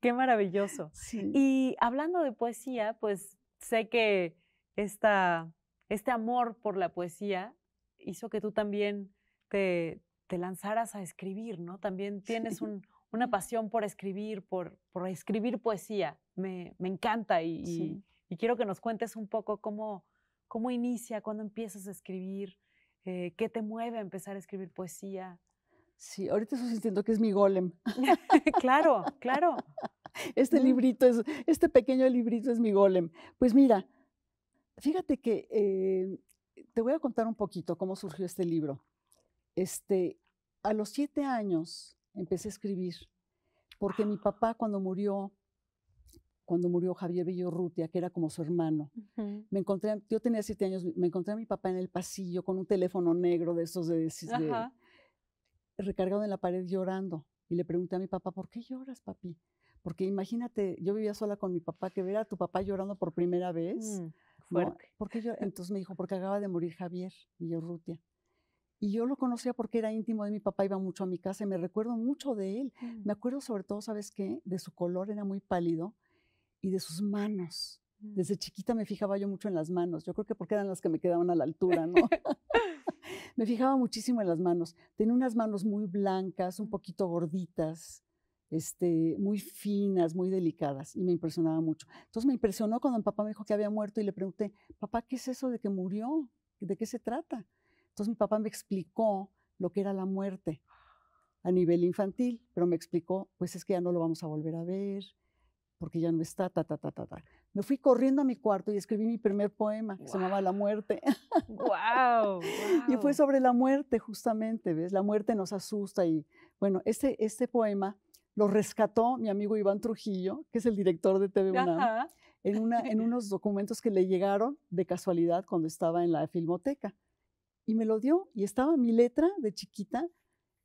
Qué maravilloso. Y hablando de poesía, pues sé que esta, este amor por la poesía hizo que tú también te, te lanzaras a escribir, ¿no? También tienes un, una pasión por escribir, por, por escribir poesía. Me, me encanta y, y, quiero que nos cuentes un poco cómo, cómo inicia, cuándo empiezas a escribir, eh, qué te mueve a empezar a escribir poesía. Sí, ahorita estoy sintiendo que es mi golem. claro, claro. Este librito es, este pequeño librito es mi golem. Pues mira, Fíjate que eh, te voy a contar un poquito cómo surgió este libro. Este, a los siete años empecé a escribir, porque mi ah. papá cuando murió, cuando murió Javier Villorrutia, que era como su hermano, me encontré, yo tenía siete años, me encontré a mi papá en el pasillo con un teléfono negro de esos de, recargado en la pared llorando. Y le pregunté a mi papá, ¿por qué lloras, papi? Porque imagínate, yo vivía sola con mi papá, que ver a tu papá llorando por primera vez. Mm porque yo, entonces me dijo, porque acaba de morir Javier y yo Rutia, Y yo lo conocía porque era íntimo de mi papá, iba mucho a mi casa y me recuerdo mucho de él. Mm. Me acuerdo sobre todo, ¿sabes qué? De su color, era muy pálido, y de sus manos. Mm. Desde chiquita me fijaba yo mucho en las manos. Yo creo que porque eran las que me quedaban a la altura, ¿no? me fijaba muchísimo en las manos. Tenía unas manos muy blancas, un mm. poquito gorditas, este, muy finas, muy delicadas, y me impresionaba mucho. Entonces me impresionó cuando mi papá me dijo que había muerto y le pregunté, papá, ¿qué es eso de que murió? ¿De qué se trata? Entonces mi papá me explicó lo que era la muerte a nivel infantil, pero me explicó, pues es que ya no lo vamos a volver a ver, porque ya no está, ta, ta, ta, ta, ta. Me fui corriendo a mi cuarto y escribí mi primer poema, que se llamaba La muerte. Y fue sobre la muerte, justamente, ¿ves? La muerte nos asusta y, bueno, este, este poema lo rescató mi amigo Iván Trujillo, que es el director de TV en, unos documentos que le llegaron de casualidad cuando estaba en la filmoteca. Y me lo dio y estaba mi letra de chiquita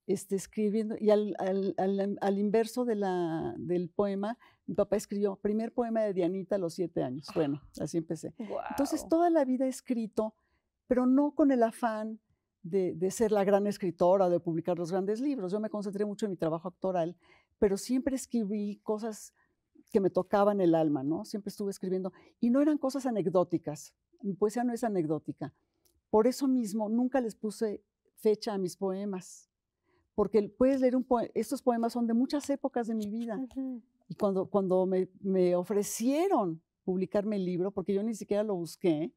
este, escribiendo, y al, inverso del poema, mi papá escribió, primer poema de Dianita a los siete años. Bueno, ah, así empecé. Entonces, toda la vida he escrito, pero no con el afán de, de, ser la gran escritora, de publicar los grandes libros. Yo me concentré mucho en mi trabajo actoral pero siempre escribí cosas que me tocaban el alma, ¿no? Siempre estuve escribiendo y no eran cosas anecdóticas. Mi poesía no es anecdótica. Por eso mismo nunca les puse fecha a mis poemas, porque puedes leer un poema, estos poemas son de muchas épocas de mi vida. Y cuando, cuando me, me, ofrecieron publicarme el libro, porque yo ni siquiera lo busqué,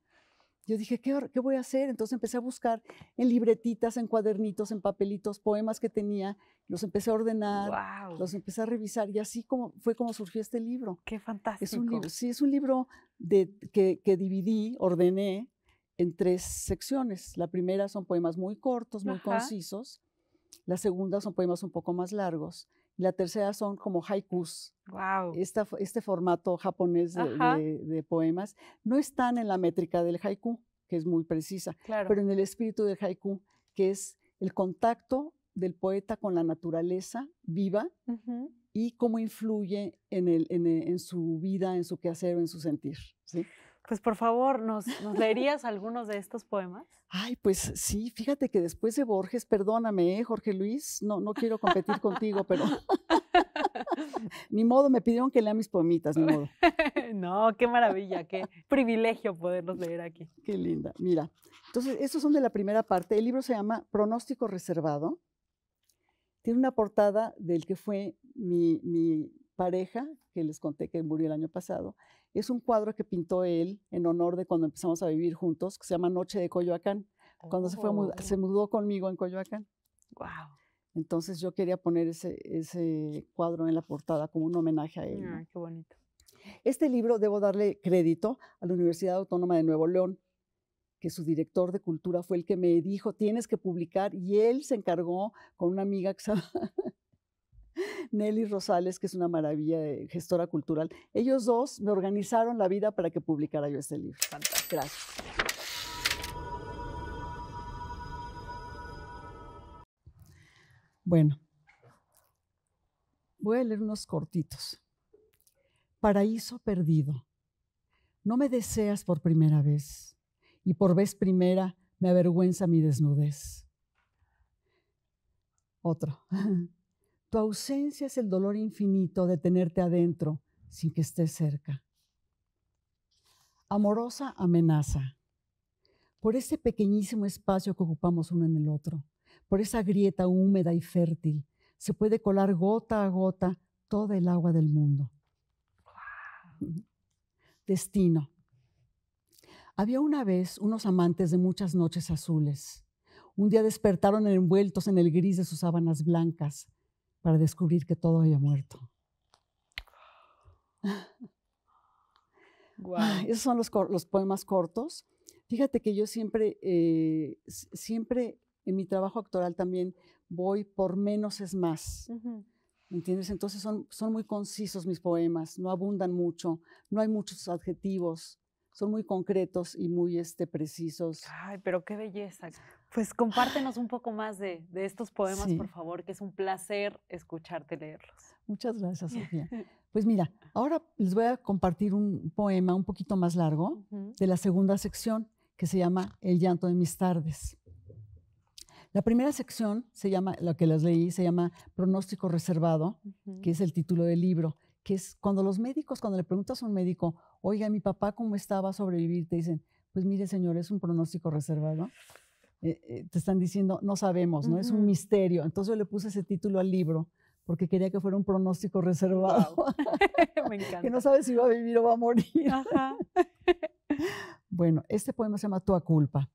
yo dije, ¿qué, voy a hacer? Entonces empecé a buscar en libretitas, en cuadernitos, en papelitos, poemas que tenía, los empecé a ordenar, los empecé a revisar y así fue como surgió este libro. ¡Qué fantástico! Es sí, es un libro que, dividí, ordené en tres secciones. La primera son poemas muy cortos, muy concisos. La segunda son poemas un poco más largos. La tercera son como haikus. Wow. este formato japonés de, poemas. No están en la métrica del haiku, que es muy precisa, pero en el espíritu del haiku, que es el contacto del poeta con la naturaleza viva y cómo influye en, en, su vida, en su quehacer, en su sentir. ¿sí? Pues por favor, ¿nos, leerías algunos de estos poemas? Ay, pues sí, fíjate que después de Borges, perdóname, ¿eh, Jorge Luis, no, no quiero competir contigo, pero ni modo, me pidieron que lea mis poemitas, ni modo. no, qué maravilla, qué privilegio poderlos leer aquí. Qué linda, mira. Entonces, estos son de la primera parte. El libro se llama Pronóstico Reservado. Tiene una portada del que fue mi, mi pareja, que les conté que murió el año pasado, es un cuadro que pintó él en honor de cuando empezamos a vivir juntos, que se llama Noche de Coyoacán, cuando se, oh, mudó conmigo en Coyoacán. Wow. Entonces yo quería poner ese, cuadro en la portada como un homenaje a él. Ah, qué bonito. Este libro debo darle crédito a la Universidad Autónoma de Nuevo León, que su director de cultura fue el que me dijo, tienes que publicar, y él se encargó con una amiga que se Nelly Rosales, que es una maravilla gestora cultural. Ellos dos me organizaron la vida para que publicara yo este libro. Fantástico. Gracias. Bueno, voy a leer unos cortitos. Paraíso perdido. No me deseas por primera vez y por vez primera me avergüenza mi desnudez. Otro. Tu ausencia es el dolor infinito de tenerte adentro sin que estés cerca. Amorosa amenaza. Por ese pequeñísimo espacio que ocupamos uno en el otro, por esa grieta húmeda y fértil, se puede colar gota a gota toda el agua del mundo. Destino. Había una vez unos amantes de muchas noches azules. Un día despertaron envueltos en el gris de sus sábanas blancas, para descubrir que todo había muerto. Ah, esos son los, los, poemas cortos. Fíjate que yo siempre, eh, siempre en mi trabajo actoral también voy por menos es más. ¿Entiendes? Entonces son, son muy concisos mis poemas, no abundan mucho, no hay muchos adjetivos, son muy concretos y muy este, precisos. Ay, pero qué belleza. Pues compártenos un poco más de, estos poemas, por favor, que es un placer escucharte leerlos. Muchas gracias, Sofía. Pues mira, ahora les voy a compartir un poema un poquito más largo de la segunda sección que se llama El llanto de mis tardes. La primera sección se llama, la que las leí, se llama Pronóstico Reservado, que es el título del libro, que es cuando los médicos, cuando le preguntas a un médico, oiga, mi papá, ¿cómo estaba a sobrevivir? Te dicen, pues mire, señor, es un pronóstico reservado. Eh, eh, te están diciendo, no sabemos, ¿no? Es un misterio. Entonces yo le puse ese título al libro porque quería que fuera un pronóstico reservado. Me encanta. que no sabes si va a vivir o va a morir. bueno, este poema se llama Tua culpa.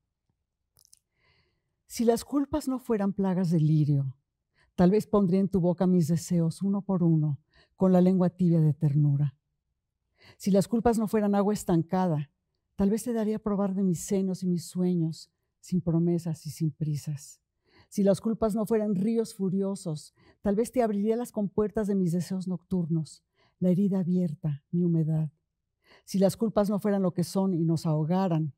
Si las culpas no fueran plagas de lirio, tal vez pondría en tu boca mis deseos uno por uno, con la lengua tibia de ternura. Si las culpas no fueran agua estancada, tal vez te daría a probar de mis senos y mis sueños, sin promesas y sin prisas. Si las culpas no fueran ríos furiosos, tal vez te abriría las compuertas de mis deseos nocturnos, la herida abierta, mi humedad. Si las culpas no fueran lo que son y nos ahogaran,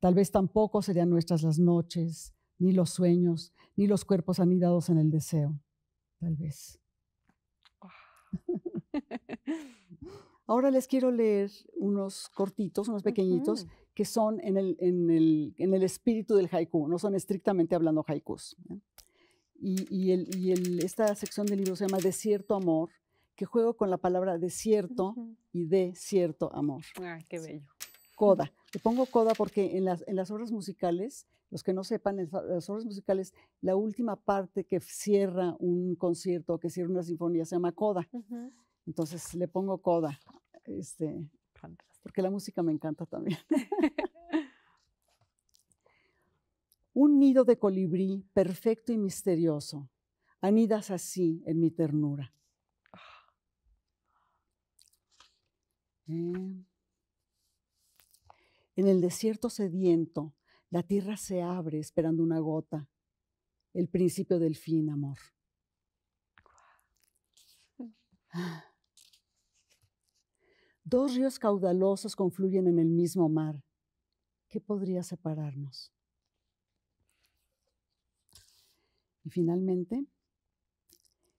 tal vez tampoco serían nuestras las noches, ni los sueños, ni los cuerpos anidados en el deseo. Tal vez. Ahora les quiero leer unos cortitos, unos pequeñitos, que son en el, en, el, espíritu del haiku, no son estrictamente hablando haikus. ¿eh? Y, y, esta sección del libro se llama Desierto Amor, que juego con la palabra desierto y de cierto amor. Ah, qué bello. Coda. Le pongo coda porque en las, en las obras musicales, los que no sepan, las obras musicales, la última parte que cierra un concierto, que cierra una sinfonía, se llama coda. Entonces le pongo coda, este, porque la música me encanta también. Un nido de colibrí perfecto y misterioso, anidas así en mi ternura. Eh, en el desierto sediento, la tierra se abre esperando una gota, el principio del fin, amor. Ah. Dos ríos caudalosos confluyen en el mismo mar. ¿Qué podría separarnos? Y finalmente,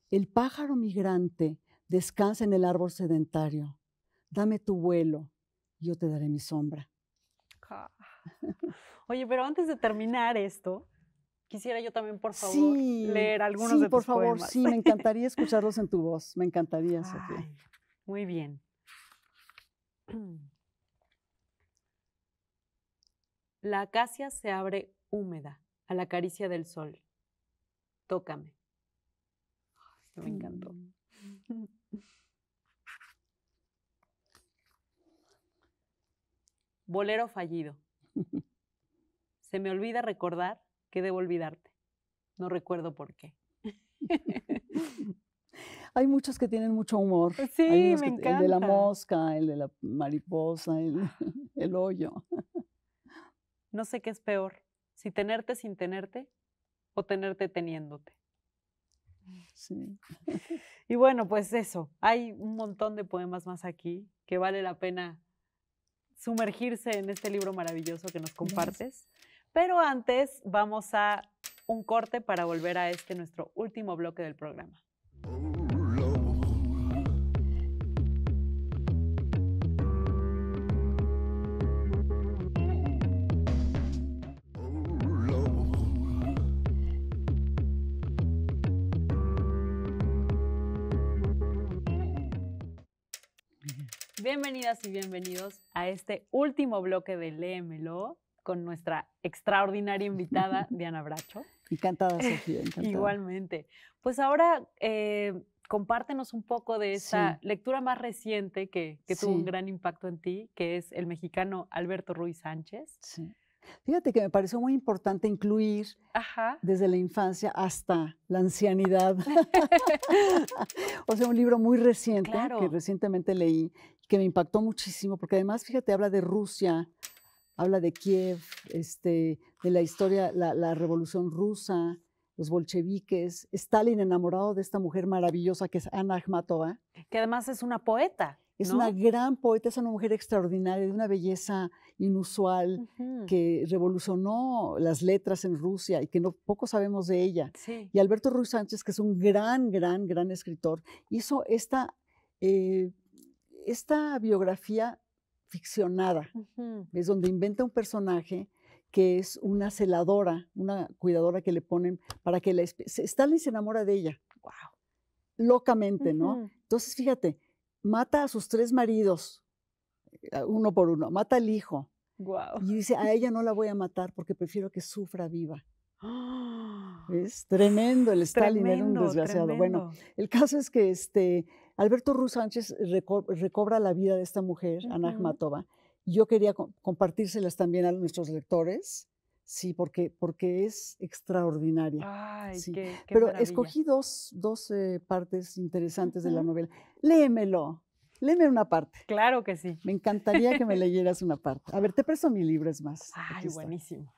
el pájaro migrante descansa en el árbol sedentario. Dame tu vuelo, yo te daré mi sombra. Oye, pero antes de terminar esto, quisiera yo también, por favor, leer algunos sí, de tus por favor, Sí, me encantaría escucharlos en tu voz. Me encantaría, Sofía. Muy bien. La acacia se abre húmeda a la caricia del sol. Tócame. me encantó. Mm. Bolero fallido. Se me olvida recordar que debo olvidarte. No recuerdo por qué. Hay muchos que tienen mucho humor. Sí, me encanta. El de la mosca, el de la mariposa, el, el hoyo. No sé qué es peor, si tenerte sin tenerte o tenerte teniéndote. Sí. Y bueno, pues eso, hay un montón de poemas más aquí que vale la pena sumergirse en este libro maravilloso que nos compartes. Pero antes vamos a un corte para volver a este nuestro último bloque del programa. bienvenidas y bienvenidos a este último bloque de Léemelo con nuestra extraordinaria invitada Diana Bracho. Encantada, Sofía. Igualmente. Pues ahora eh, compártenos un poco de esa lectura más reciente que, tuvo un gran impacto en ti, que es el mexicano Alberto Ruiz Sánchez. Sí. Fíjate que me pareció muy importante incluir desde la infancia hasta la ancianidad. o sea, un libro muy reciente que recientemente leí que me impactó muchísimo, porque además, fíjate, habla de Rusia, habla de Kiev, este, de la historia, la, revolución rusa, los bolcheviques, Stalin enamorado de esta mujer maravillosa que es Anna Akhmatova. Que además es una poeta. Es una gran poeta, es una mujer extraordinaria, de una belleza inusual, que revolucionó las letras en Rusia y que no, poco sabemos de ella. Y Alberto Ruiz Sánchez, que es un gran, gran, gran escritor, hizo esta eh, esta biografía ficcionada es donde inventa un personaje que es una celadora, una cuidadora que le ponen para que la... Stalin se enamora de ella, wow, locamente, ¿no? Entonces, fíjate, mata a sus tres maridos, eh, uno por uno, mata al hijo. Wow. Y dice, a ella no la voy a matar porque prefiero que sufra viva. Es tremendo el Stalin, era un desgraciado. Bueno, el caso es que este, Alberto Ruiz Sánchez recobra la vida de esta mujer, uh Matova. Yo quería compartírselas también a nuestros lectores, sí, porque, porque es extraordinaria. Pero escogí dos, eh, partes interesantes de la novela. Léemelo, léeme una parte. Claro que sí. Me encantaría que me leyeras una parte. A ver, te presto mi libro, es más. Ay, buenísimo.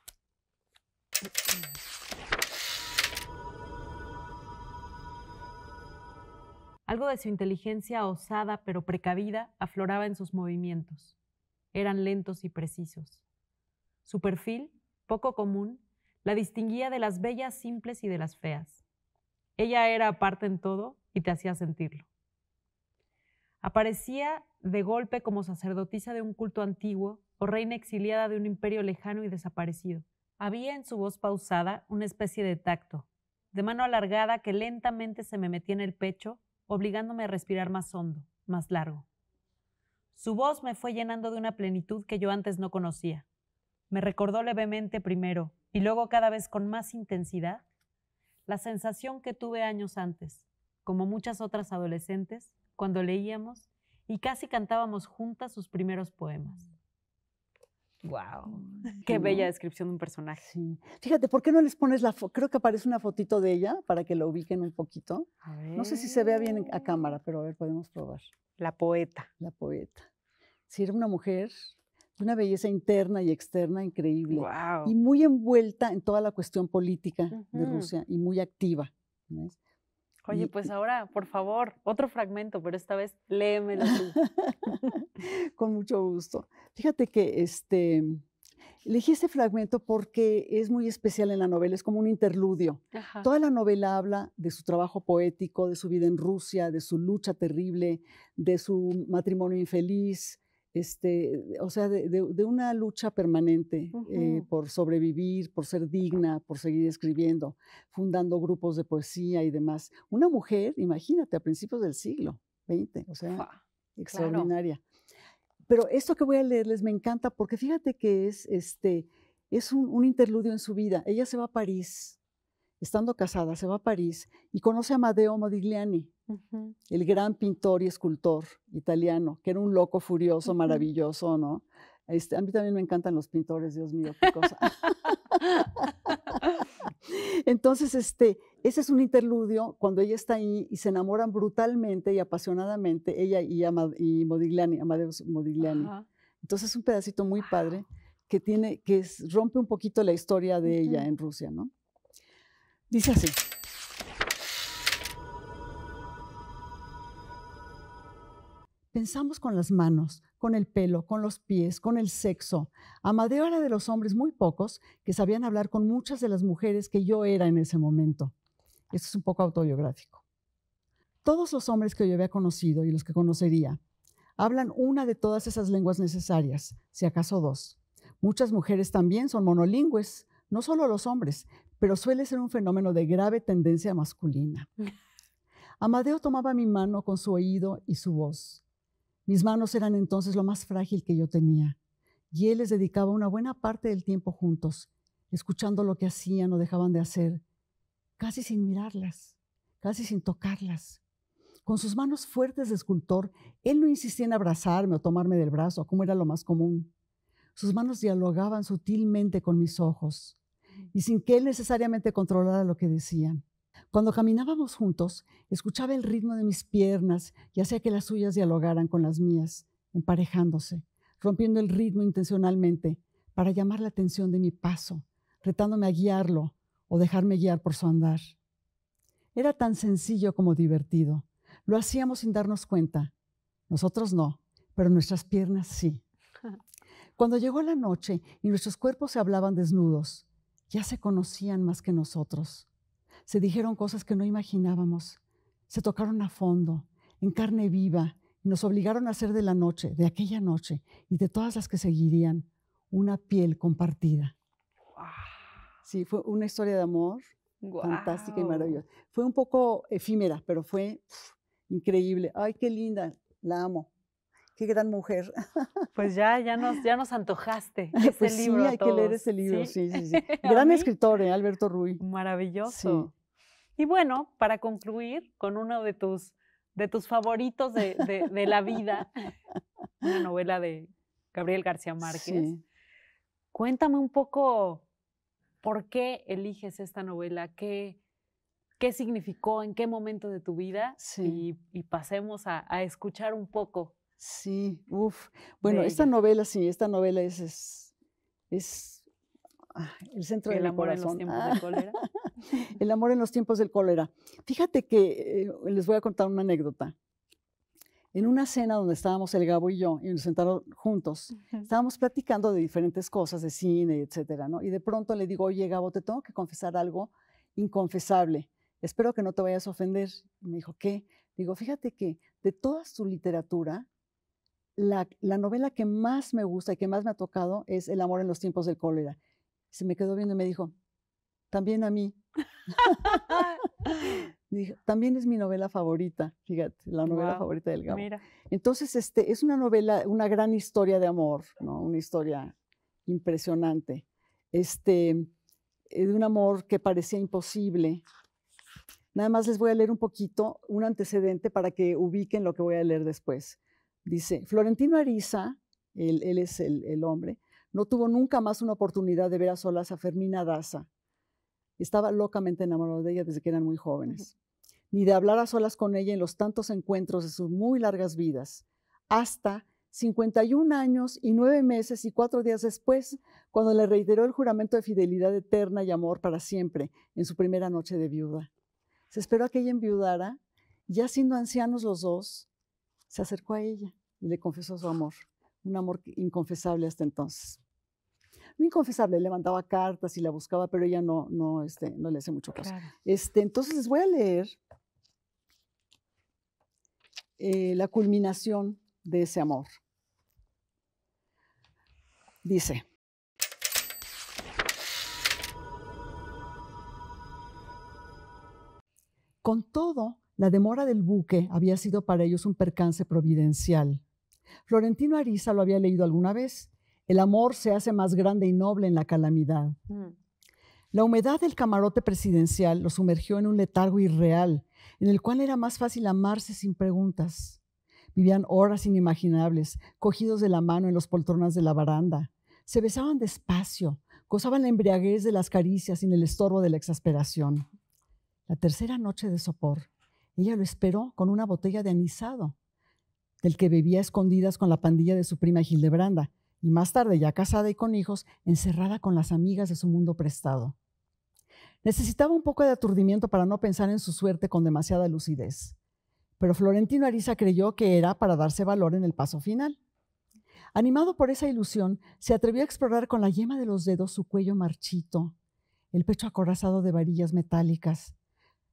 Algo de su inteligencia osada pero precavida afloraba en sus movimientos. Eran lentos y precisos. Su perfil, poco común, la distinguía de las bellas simples y de las feas. Ella era aparte en todo y te hacía sentirlo. Aparecía de golpe como sacerdotisa de un culto antiguo o reina exiliada de un imperio lejano y desaparecido. Había en su voz pausada una especie de tacto, de mano alargada que lentamente se me metía en el pecho obligándome a respirar más hondo, más largo. Su voz me fue llenando de una plenitud que yo antes no conocía. Me recordó levemente primero y luego cada vez con más intensidad la sensación que tuve años antes, como muchas otras adolescentes, cuando leíamos y casi cantábamos juntas sus primeros poemas. Wow. Qué bella descripción de un personaje. Sí. Fíjate, ¿por qué no les pones la foto? Creo que aparece una fotito de ella para que lo ubiquen un poquito. No sé si se vea bien a cámara, pero a ver, podemos probar. La poeta. La poeta. Sí, era una mujer de una belleza interna y externa increíble. Y muy envuelta en toda la cuestión política de Rusia y muy activa. Oye, pues ahora, por favor, otro fragmento, pero esta vez léemelo tú. Con mucho gusto. Fíjate que este, elegí este fragmento porque es muy especial en la novela, es como un interludio. Toda la novela habla de su trabajo poético, de su vida en Rusia, de su lucha terrible, de su matrimonio infeliz, este, o sea, de, una lucha permanente eh, por sobrevivir, por ser digna, por seguir escribiendo, fundando grupos de poesía y demás. Una mujer, imagínate, a principios del siglo XX, o sea, extraordinaria. Pero esto que voy a leerles me encanta porque fíjate que es, este, es un interludio en su vida. Ella se va a París estando casada, se va a París y conoce a Amadeo Modigliani, el gran pintor y escultor italiano, que era un loco furioso, maravilloso, ¿no? Este, a mí también me encantan los pintores, Dios mío, qué cosa. Entonces, este, ese es un interludio cuando ella está ahí y se enamoran brutalmente y apasionadamente, ella y, Modigliani, Amadeo Modigliani. Entonces, es un pedacito muy padre que, tiene, que rompe un poquito la historia de ella en Rusia, ¿no? Dice así. Pensamos con las manos, con el pelo, con los pies, con el sexo. Amadeo era de los hombres muy pocos que sabían hablar con muchas de las mujeres que yo era en ese momento. Esto es un poco autobiográfico. Todos los hombres que yo había conocido y los que conocería hablan una de todas esas lenguas necesarias, si acaso dos. Muchas mujeres también son monolingües, no solo los hombres, pero suele ser un fenómeno de grave tendencia masculina. Mm. Amadeo tomaba mi mano con su oído y su voz. Mis manos eran entonces lo más frágil que yo tenía, y él les dedicaba una buena parte del tiempo juntos, escuchando lo que hacían o dejaban de hacer, casi sin mirarlas, casi sin tocarlas. Con sus manos fuertes de escultor, él no insistía en abrazarme o tomarme del brazo, como era lo más común. Sus manos dialogaban sutilmente con mis ojos y sin que él necesariamente controlara lo que decían. Cuando caminábamos juntos, escuchaba el ritmo de mis piernas y hacía que las suyas dialogaran con las mías, emparejándose, rompiendo el ritmo intencionalmente para llamar la atención de mi paso, retándome a guiarlo o dejarme guiar por su andar. Era tan sencillo como divertido. Lo hacíamos sin darnos cuenta. Nosotros no, pero nuestras piernas sí. Cuando llegó la noche y nuestros cuerpos se hablaban desnudos, ya se conocían más que nosotros. Se dijeron cosas que no imaginábamos. Se tocaron a fondo, en carne viva, y nos obligaron a hacer de la noche, de aquella noche y de todas las que seguirían, una piel compartida. Sí, fue una historia de amor fantástica y maravillosa. Fue un poco efímera, pero fue increíble. Ay, qué linda, la amo qué gran mujer. Pues ya, ya nos, ya nos antojaste ese pues libro. Sí, hay que leer ese libro, sí, sí, sí. Gran escritor, ¿eh? Alberto Ruiz. Maravilloso. Y bueno, para concluir con uno de tus, de tus favoritos de, la vida, una novela de Gabriel García Márquez. Cuéntame un poco por qué eliges esta novela, qué, qué significó, en qué momento de tu vida y, y, pasemos a escuchar un poco Sí, uff. Bueno, esta novela, sí, esta novela es, es, es ah, el centro el amor en los tiempos del cólera. el amor en los tiempos del cólera. Fíjate que eh, les voy a contar una anécdota. En una cena donde estábamos el Gabo y yo, y nos sentaron juntos, estábamos platicando de diferentes cosas, de cine, etcétera, ¿no? Y de pronto le digo, oye, Gabo, te tengo que confesar algo inconfesable. Espero que no te vayas a ofender. me dijo, ¿qué? Digo, fíjate que de toda su literatura, la, novela que más me gusta y que más me ha tocado es El amor en los tiempos del cólera. Se me quedó viendo y me dijo, también a mí. también es mi novela favorita, fíjate, la novela favorita del Gabo. Entonces, este, es una novela, una gran historia de amor, una historia impresionante. Este, eh, de un amor que parecía imposible, Nada más les voy a leer un poquito, un antecedente para que ubiquen lo que voy a leer después. Dice, Florentino Ariza, él, es el, hombre, no tuvo nunca más una oportunidad de ver a solas a Fermina Daza. Estaba locamente enamorado de ella desde que eran muy jóvenes. Ni de hablar a solas con ella en los tantos encuentros de sus muy largas vidas. Hasta 51 años y 9 meses y 4 días después, cuando le reiteró el juramento de fidelidad eterna y amor para siempre en su primera noche de viuda. Se esperó a que ella enviudara, ya siendo ancianos los dos, se acercó a ella y le confesó su amor, un amor inconfesable hasta entonces. inconfesable, le mandaba cartas y la buscaba, pero ella no, no, este, no le hace mucho caso. Este, entonces les voy a leer eh, la culminación de ese amor. Dice, con todo, la demora del buque había sido para ellos un percance providencial. Florentino Ariza lo había leído alguna vez. El amor se hace más grande y noble en la calamidad. Mm. La humedad del camarote presidencial lo sumergió en un letargo irreal, en el cual era más fácil amarse sin preguntas. Vivían horas inimaginables, cogidos de la mano en los poltronas de la baranda. Se besaban despacio, gozaban la embriaguez de las caricias sin el estorbo de la exasperación. La tercera noche de sopor, ella lo esperó con una botella de anisado del que bebía escondidas con la pandilla de su prima Gildebranda, y más tarde, ya casada y con hijos, encerrada con las amigas de su mundo prestado. Necesitaba un poco de aturdimiento para no pensar en su suerte con demasiada lucidez, pero Florentino Ariza creyó que era para darse valor en el paso final. Animado por esa ilusión, se atrevió a explorar con la yema de los dedos su cuello marchito, el pecho acorazado de varillas metálicas,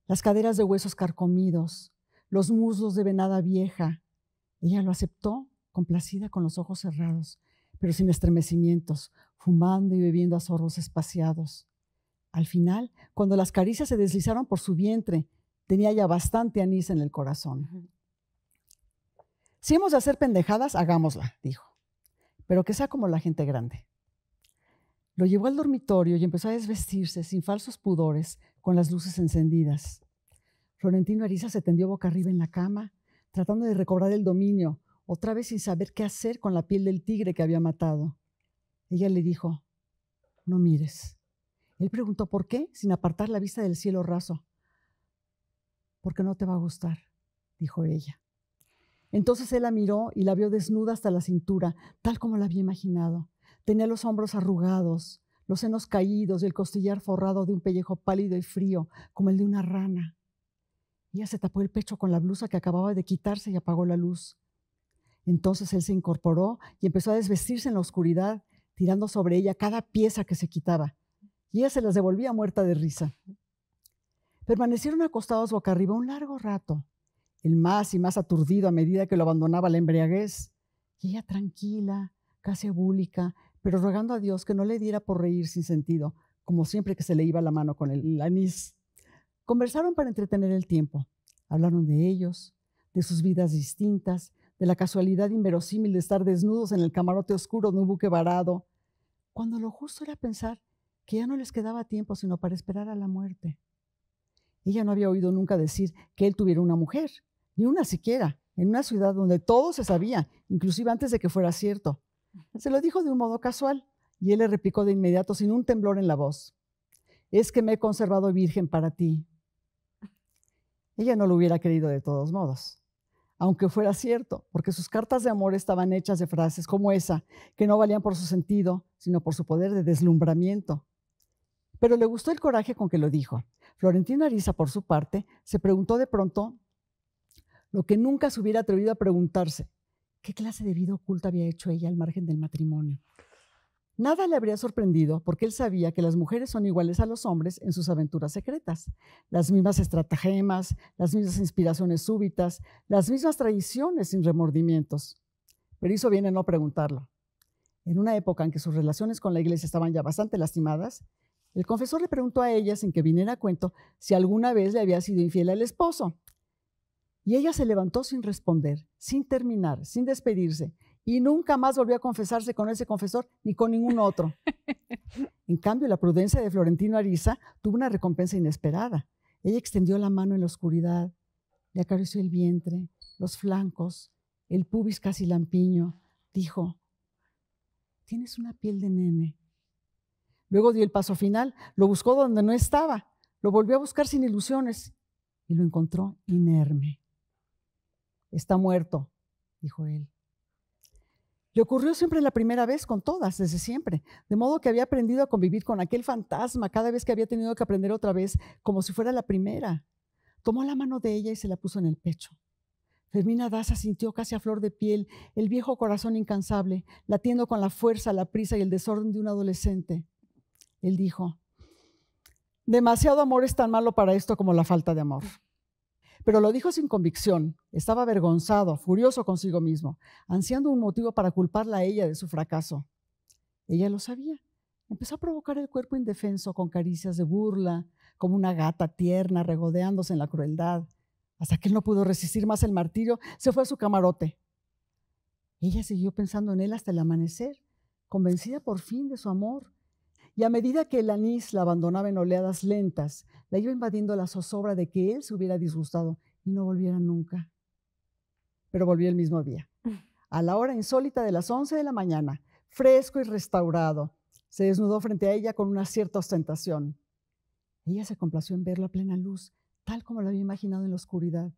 las caderas de huesos carcomidos, los muslos de venada vieja, ella lo aceptó, complacida con los ojos cerrados, pero sin estremecimientos, fumando y bebiendo a sorbos espaciados. Al final, cuando las caricias se deslizaron por su vientre, tenía ya bastante anís en el corazón. Si hemos de hacer pendejadas, hagámosla, dijo, pero que sea como la gente grande. Lo llevó al dormitorio y empezó a desvestirse sin falsos pudores, con las luces encendidas. Florentino Ariza se tendió boca arriba en la cama, tratando de recobrar el dominio, otra vez sin saber qué hacer con la piel del tigre que había matado. Ella le dijo, no mires. Él preguntó, ¿por qué? Sin apartar la vista del cielo raso. Porque no te va a gustar, dijo ella. Entonces él la miró y la vio desnuda hasta la cintura, tal como la había imaginado. Tenía los hombros arrugados, los senos caídos y el costillar forrado de un pellejo pálido y frío, como el de una rana. Ella se tapó el pecho con la blusa que acababa de quitarse y apagó la luz. Entonces él se incorporó y empezó a desvestirse en la oscuridad, tirando sobre ella cada pieza que se quitaba. Y ella se las devolvía muerta de risa. Permanecieron acostados boca arriba un largo rato, el más y más aturdido a medida que lo abandonaba la embriaguez. Y ella tranquila, casi ebúlica pero rogando a Dios que no le diera por reír sin sentido, como siempre que se le iba la mano con el anís. Conversaron para entretener el tiempo. Hablaron de ellos, de sus vidas distintas, de la casualidad inverosímil de estar desnudos en el camarote oscuro de un buque varado, cuando lo justo era pensar que ya no les quedaba tiempo sino para esperar a la muerte. Ella no había oído nunca decir que él tuviera una mujer, ni una siquiera, en una ciudad donde todo se sabía, inclusive antes de que fuera cierto. Se lo dijo de un modo casual y él le replicó de inmediato sin un temblor en la voz. Es que me he conservado virgen para ti, ella no lo hubiera querido de todos modos, aunque fuera cierto, porque sus cartas de amor estaban hechas de frases como esa, que no valían por su sentido, sino por su poder de deslumbramiento. Pero le gustó el coraje con que lo dijo. Florentino Arisa, por su parte, se preguntó de pronto lo que nunca se hubiera atrevido a preguntarse. ¿Qué clase de vida oculta había hecho ella al margen del matrimonio? Nada le habría sorprendido porque él sabía que las mujeres son iguales a los hombres en sus aventuras secretas. Las mismas estratagemas, las mismas inspiraciones súbitas, las mismas traiciones sin remordimientos. Pero hizo bien en no preguntarlo. En una época en que sus relaciones con la iglesia estaban ya bastante lastimadas, el confesor le preguntó a ella, sin que viniera a cuento, si alguna vez le había sido infiel al esposo. Y ella se levantó sin responder, sin terminar, sin despedirse, y nunca más volvió a confesarse con ese confesor ni con ningún otro. en cambio, la prudencia de Florentino Ariza tuvo una recompensa inesperada. Ella extendió la mano en la oscuridad, le acarició el vientre, los flancos, el pubis casi lampiño. Dijo, tienes una piel de nene. Luego dio el paso final, lo buscó donde no estaba, lo volvió a buscar sin ilusiones y lo encontró inerme. Está muerto, dijo él. Le ocurrió siempre la primera vez con todas, desde siempre, de modo que había aprendido a convivir con aquel fantasma cada vez que había tenido que aprender otra vez, como si fuera la primera. Tomó la mano de ella y se la puso en el pecho. Fermina Daza sintió casi a flor de piel el viejo corazón incansable, latiendo con la fuerza, la prisa y el desorden de un adolescente. Él dijo, demasiado amor es tan malo para esto como la falta de amor. Pero lo dijo sin convicción, estaba avergonzado, furioso consigo mismo, ansiando un motivo para culparla a ella de su fracaso. Ella lo sabía. Empezó a provocar el cuerpo indefenso con caricias de burla, como una gata tierna regodeándose en la crueldad. Hasta que él no pudo resistir más el martirio, se fue a su camarote. Ella siguió pensando en él hasta el amanecer, convencida por fin de su amor. Y a medida que el anís la abandonaba en oleadas lentas, la iba invadiendo la zozobra de que él se hubiera disgustado y no volviera nunca. Pero volvió el mismo día, a la hora insólita de las 11 de la mañana, fresco y restaurado. Se desnudó frente a ella con una cierta ostentación. Ella se complació en verlo a plena luz, tal como lo había imaginado en la oscuridad.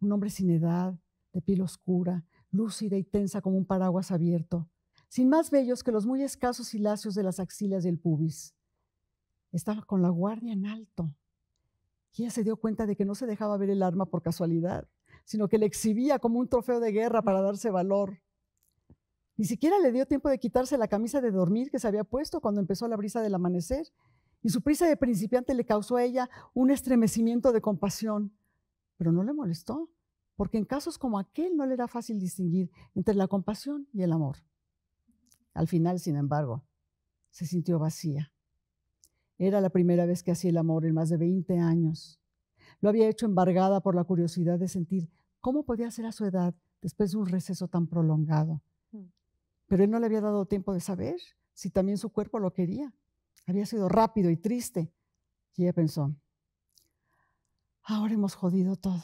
Un hombre sin edad, de piel oscura, lúcida y tensa como un paraguas abierto sin más bellos que los muy escasos y lacios de las axilas del pubis. Estaba con la guardia en alto. Y ella se dio cuenta de que no se dejaba ver el arma por casualidad, sino que le exhibía como un trofeo de guerra para darse valor. Ni siquiera le dio tiempo de quitarse la camisa de dormir que se había puesto cuando empezó la brisa del amanecer, y su prisa de principiante le causó a ella un estremecimiento de compasión, pero no le molestó, porque en casos como aquel no le era fácil distinguir entre la compasión y el amor. Al final, sin embargo, se sintió vacía. Era la primera vez que hacía el amor en más de 20 años. Lo había hecho embargada por la curiosidad de sentir cómo podía ser a su edad después de un receso tan prolongado. Mm. Pero él no le había dado tiempo de saber si también su cuerpo lo quería. Había sido rápido y triste. Y ella pensó, ahora hemos jodido todo.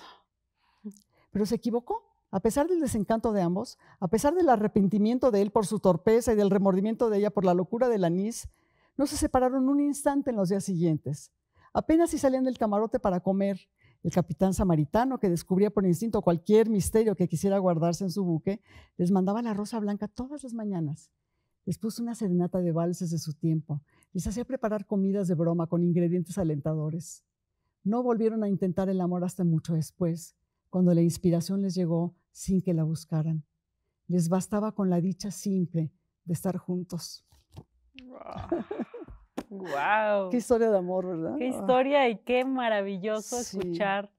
Mm. Pero se equivocó a pesar del desencanto de ambos, a pesar del arrepentimiento de él por su torpeza y del remordimiento de ella por la locura de la Anís, no se separaron un instante en los días siguientes. Apenas si salían del camarote para comer, el capitán samaritano, que descubría por instinto cualquier misterio que quisiera guardarse en su buque, les mandaba la rosa blanca todas las mañanas. Les puso una serenata de valses de su tiempo. Les hacía preparar comidas de broma con ingredientes alentadores. No volvieron a intentar el amor hasta mucho después, cuando la inspiración les llegó sin que la buscaran. Les bastaba con la dicha simple de estar juntos. Wow. Qué historia de amor, ¿verdad? Qué historia y qué maravilloso escuchar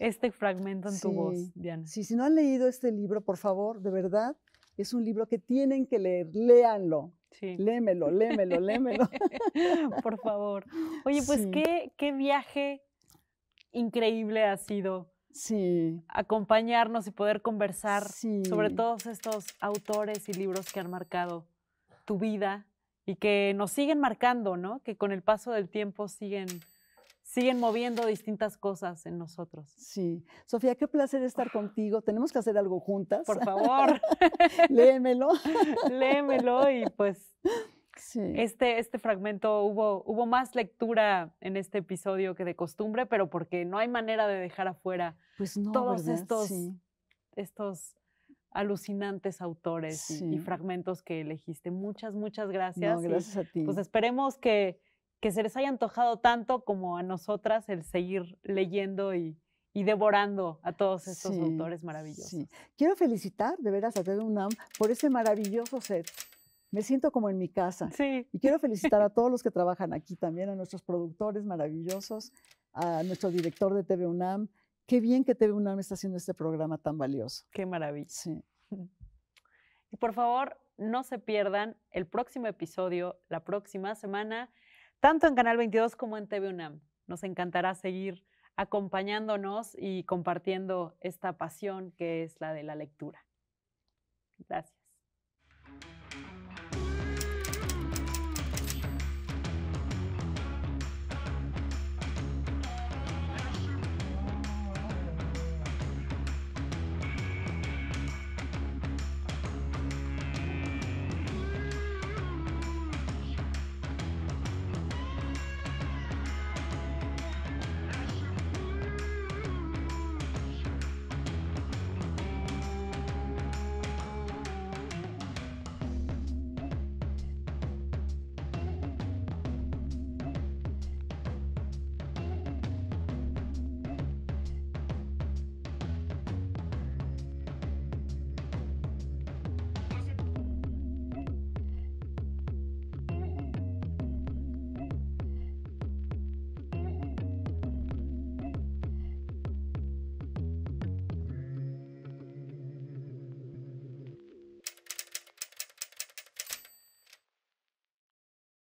este fragmento en tu voz, Diana. Sí, si no han leído este libro, por favor, de verdad, es un libro que tienen que leer, léanlo. Sí. Lémelo, lémelo, lémelo. por favor. Oye, pues qué, qué viaje increíble ha sido sí. acompañarnos y poder conversar sobre todos estos autores y libros que han marcado tu vida y que nos siguen marcando, ¿no? Que con el paso del tiempo siguen siguen moviendo distintas cosas en nosotros. Sí. Sofía, qué placer estar contigo. Tenemos que hacer algo juntas. Por favor. Léemelo. Léemelo y pues este, este fragmento hubo, hubo más lectura en este episodio que de costumbre, pero porque no hay manera de dejar afuera pues todos estos, estos alucinantes autores y, fragmentos que elegiste. Muchas, muchas gracias. gracias a pues ti. Pues esperemos que, que se les haya antojado tanto como a nosotras el seguir leyendo y, y devorando a todos estos autores maravillosos. Quiero felicitar de veras a Ted UNAM por ese maravilloso set me siento como en mi casa. Y quiero felicitar a todos los que trabajan aquí también, a nuestros productores maravillosos, a nuestro director de TV UNAM. Qué bien que TV UNAM está haciendo este programa tan valioso. Qué maravilla. Y por favor, no se pierdan el próximo episodio, la próxima semana, tanto en Canal 22 como en TV UNAM. Nos encantará seguir acompañándonos y compartiendo esta pasión que es la de la lectura. Gracias.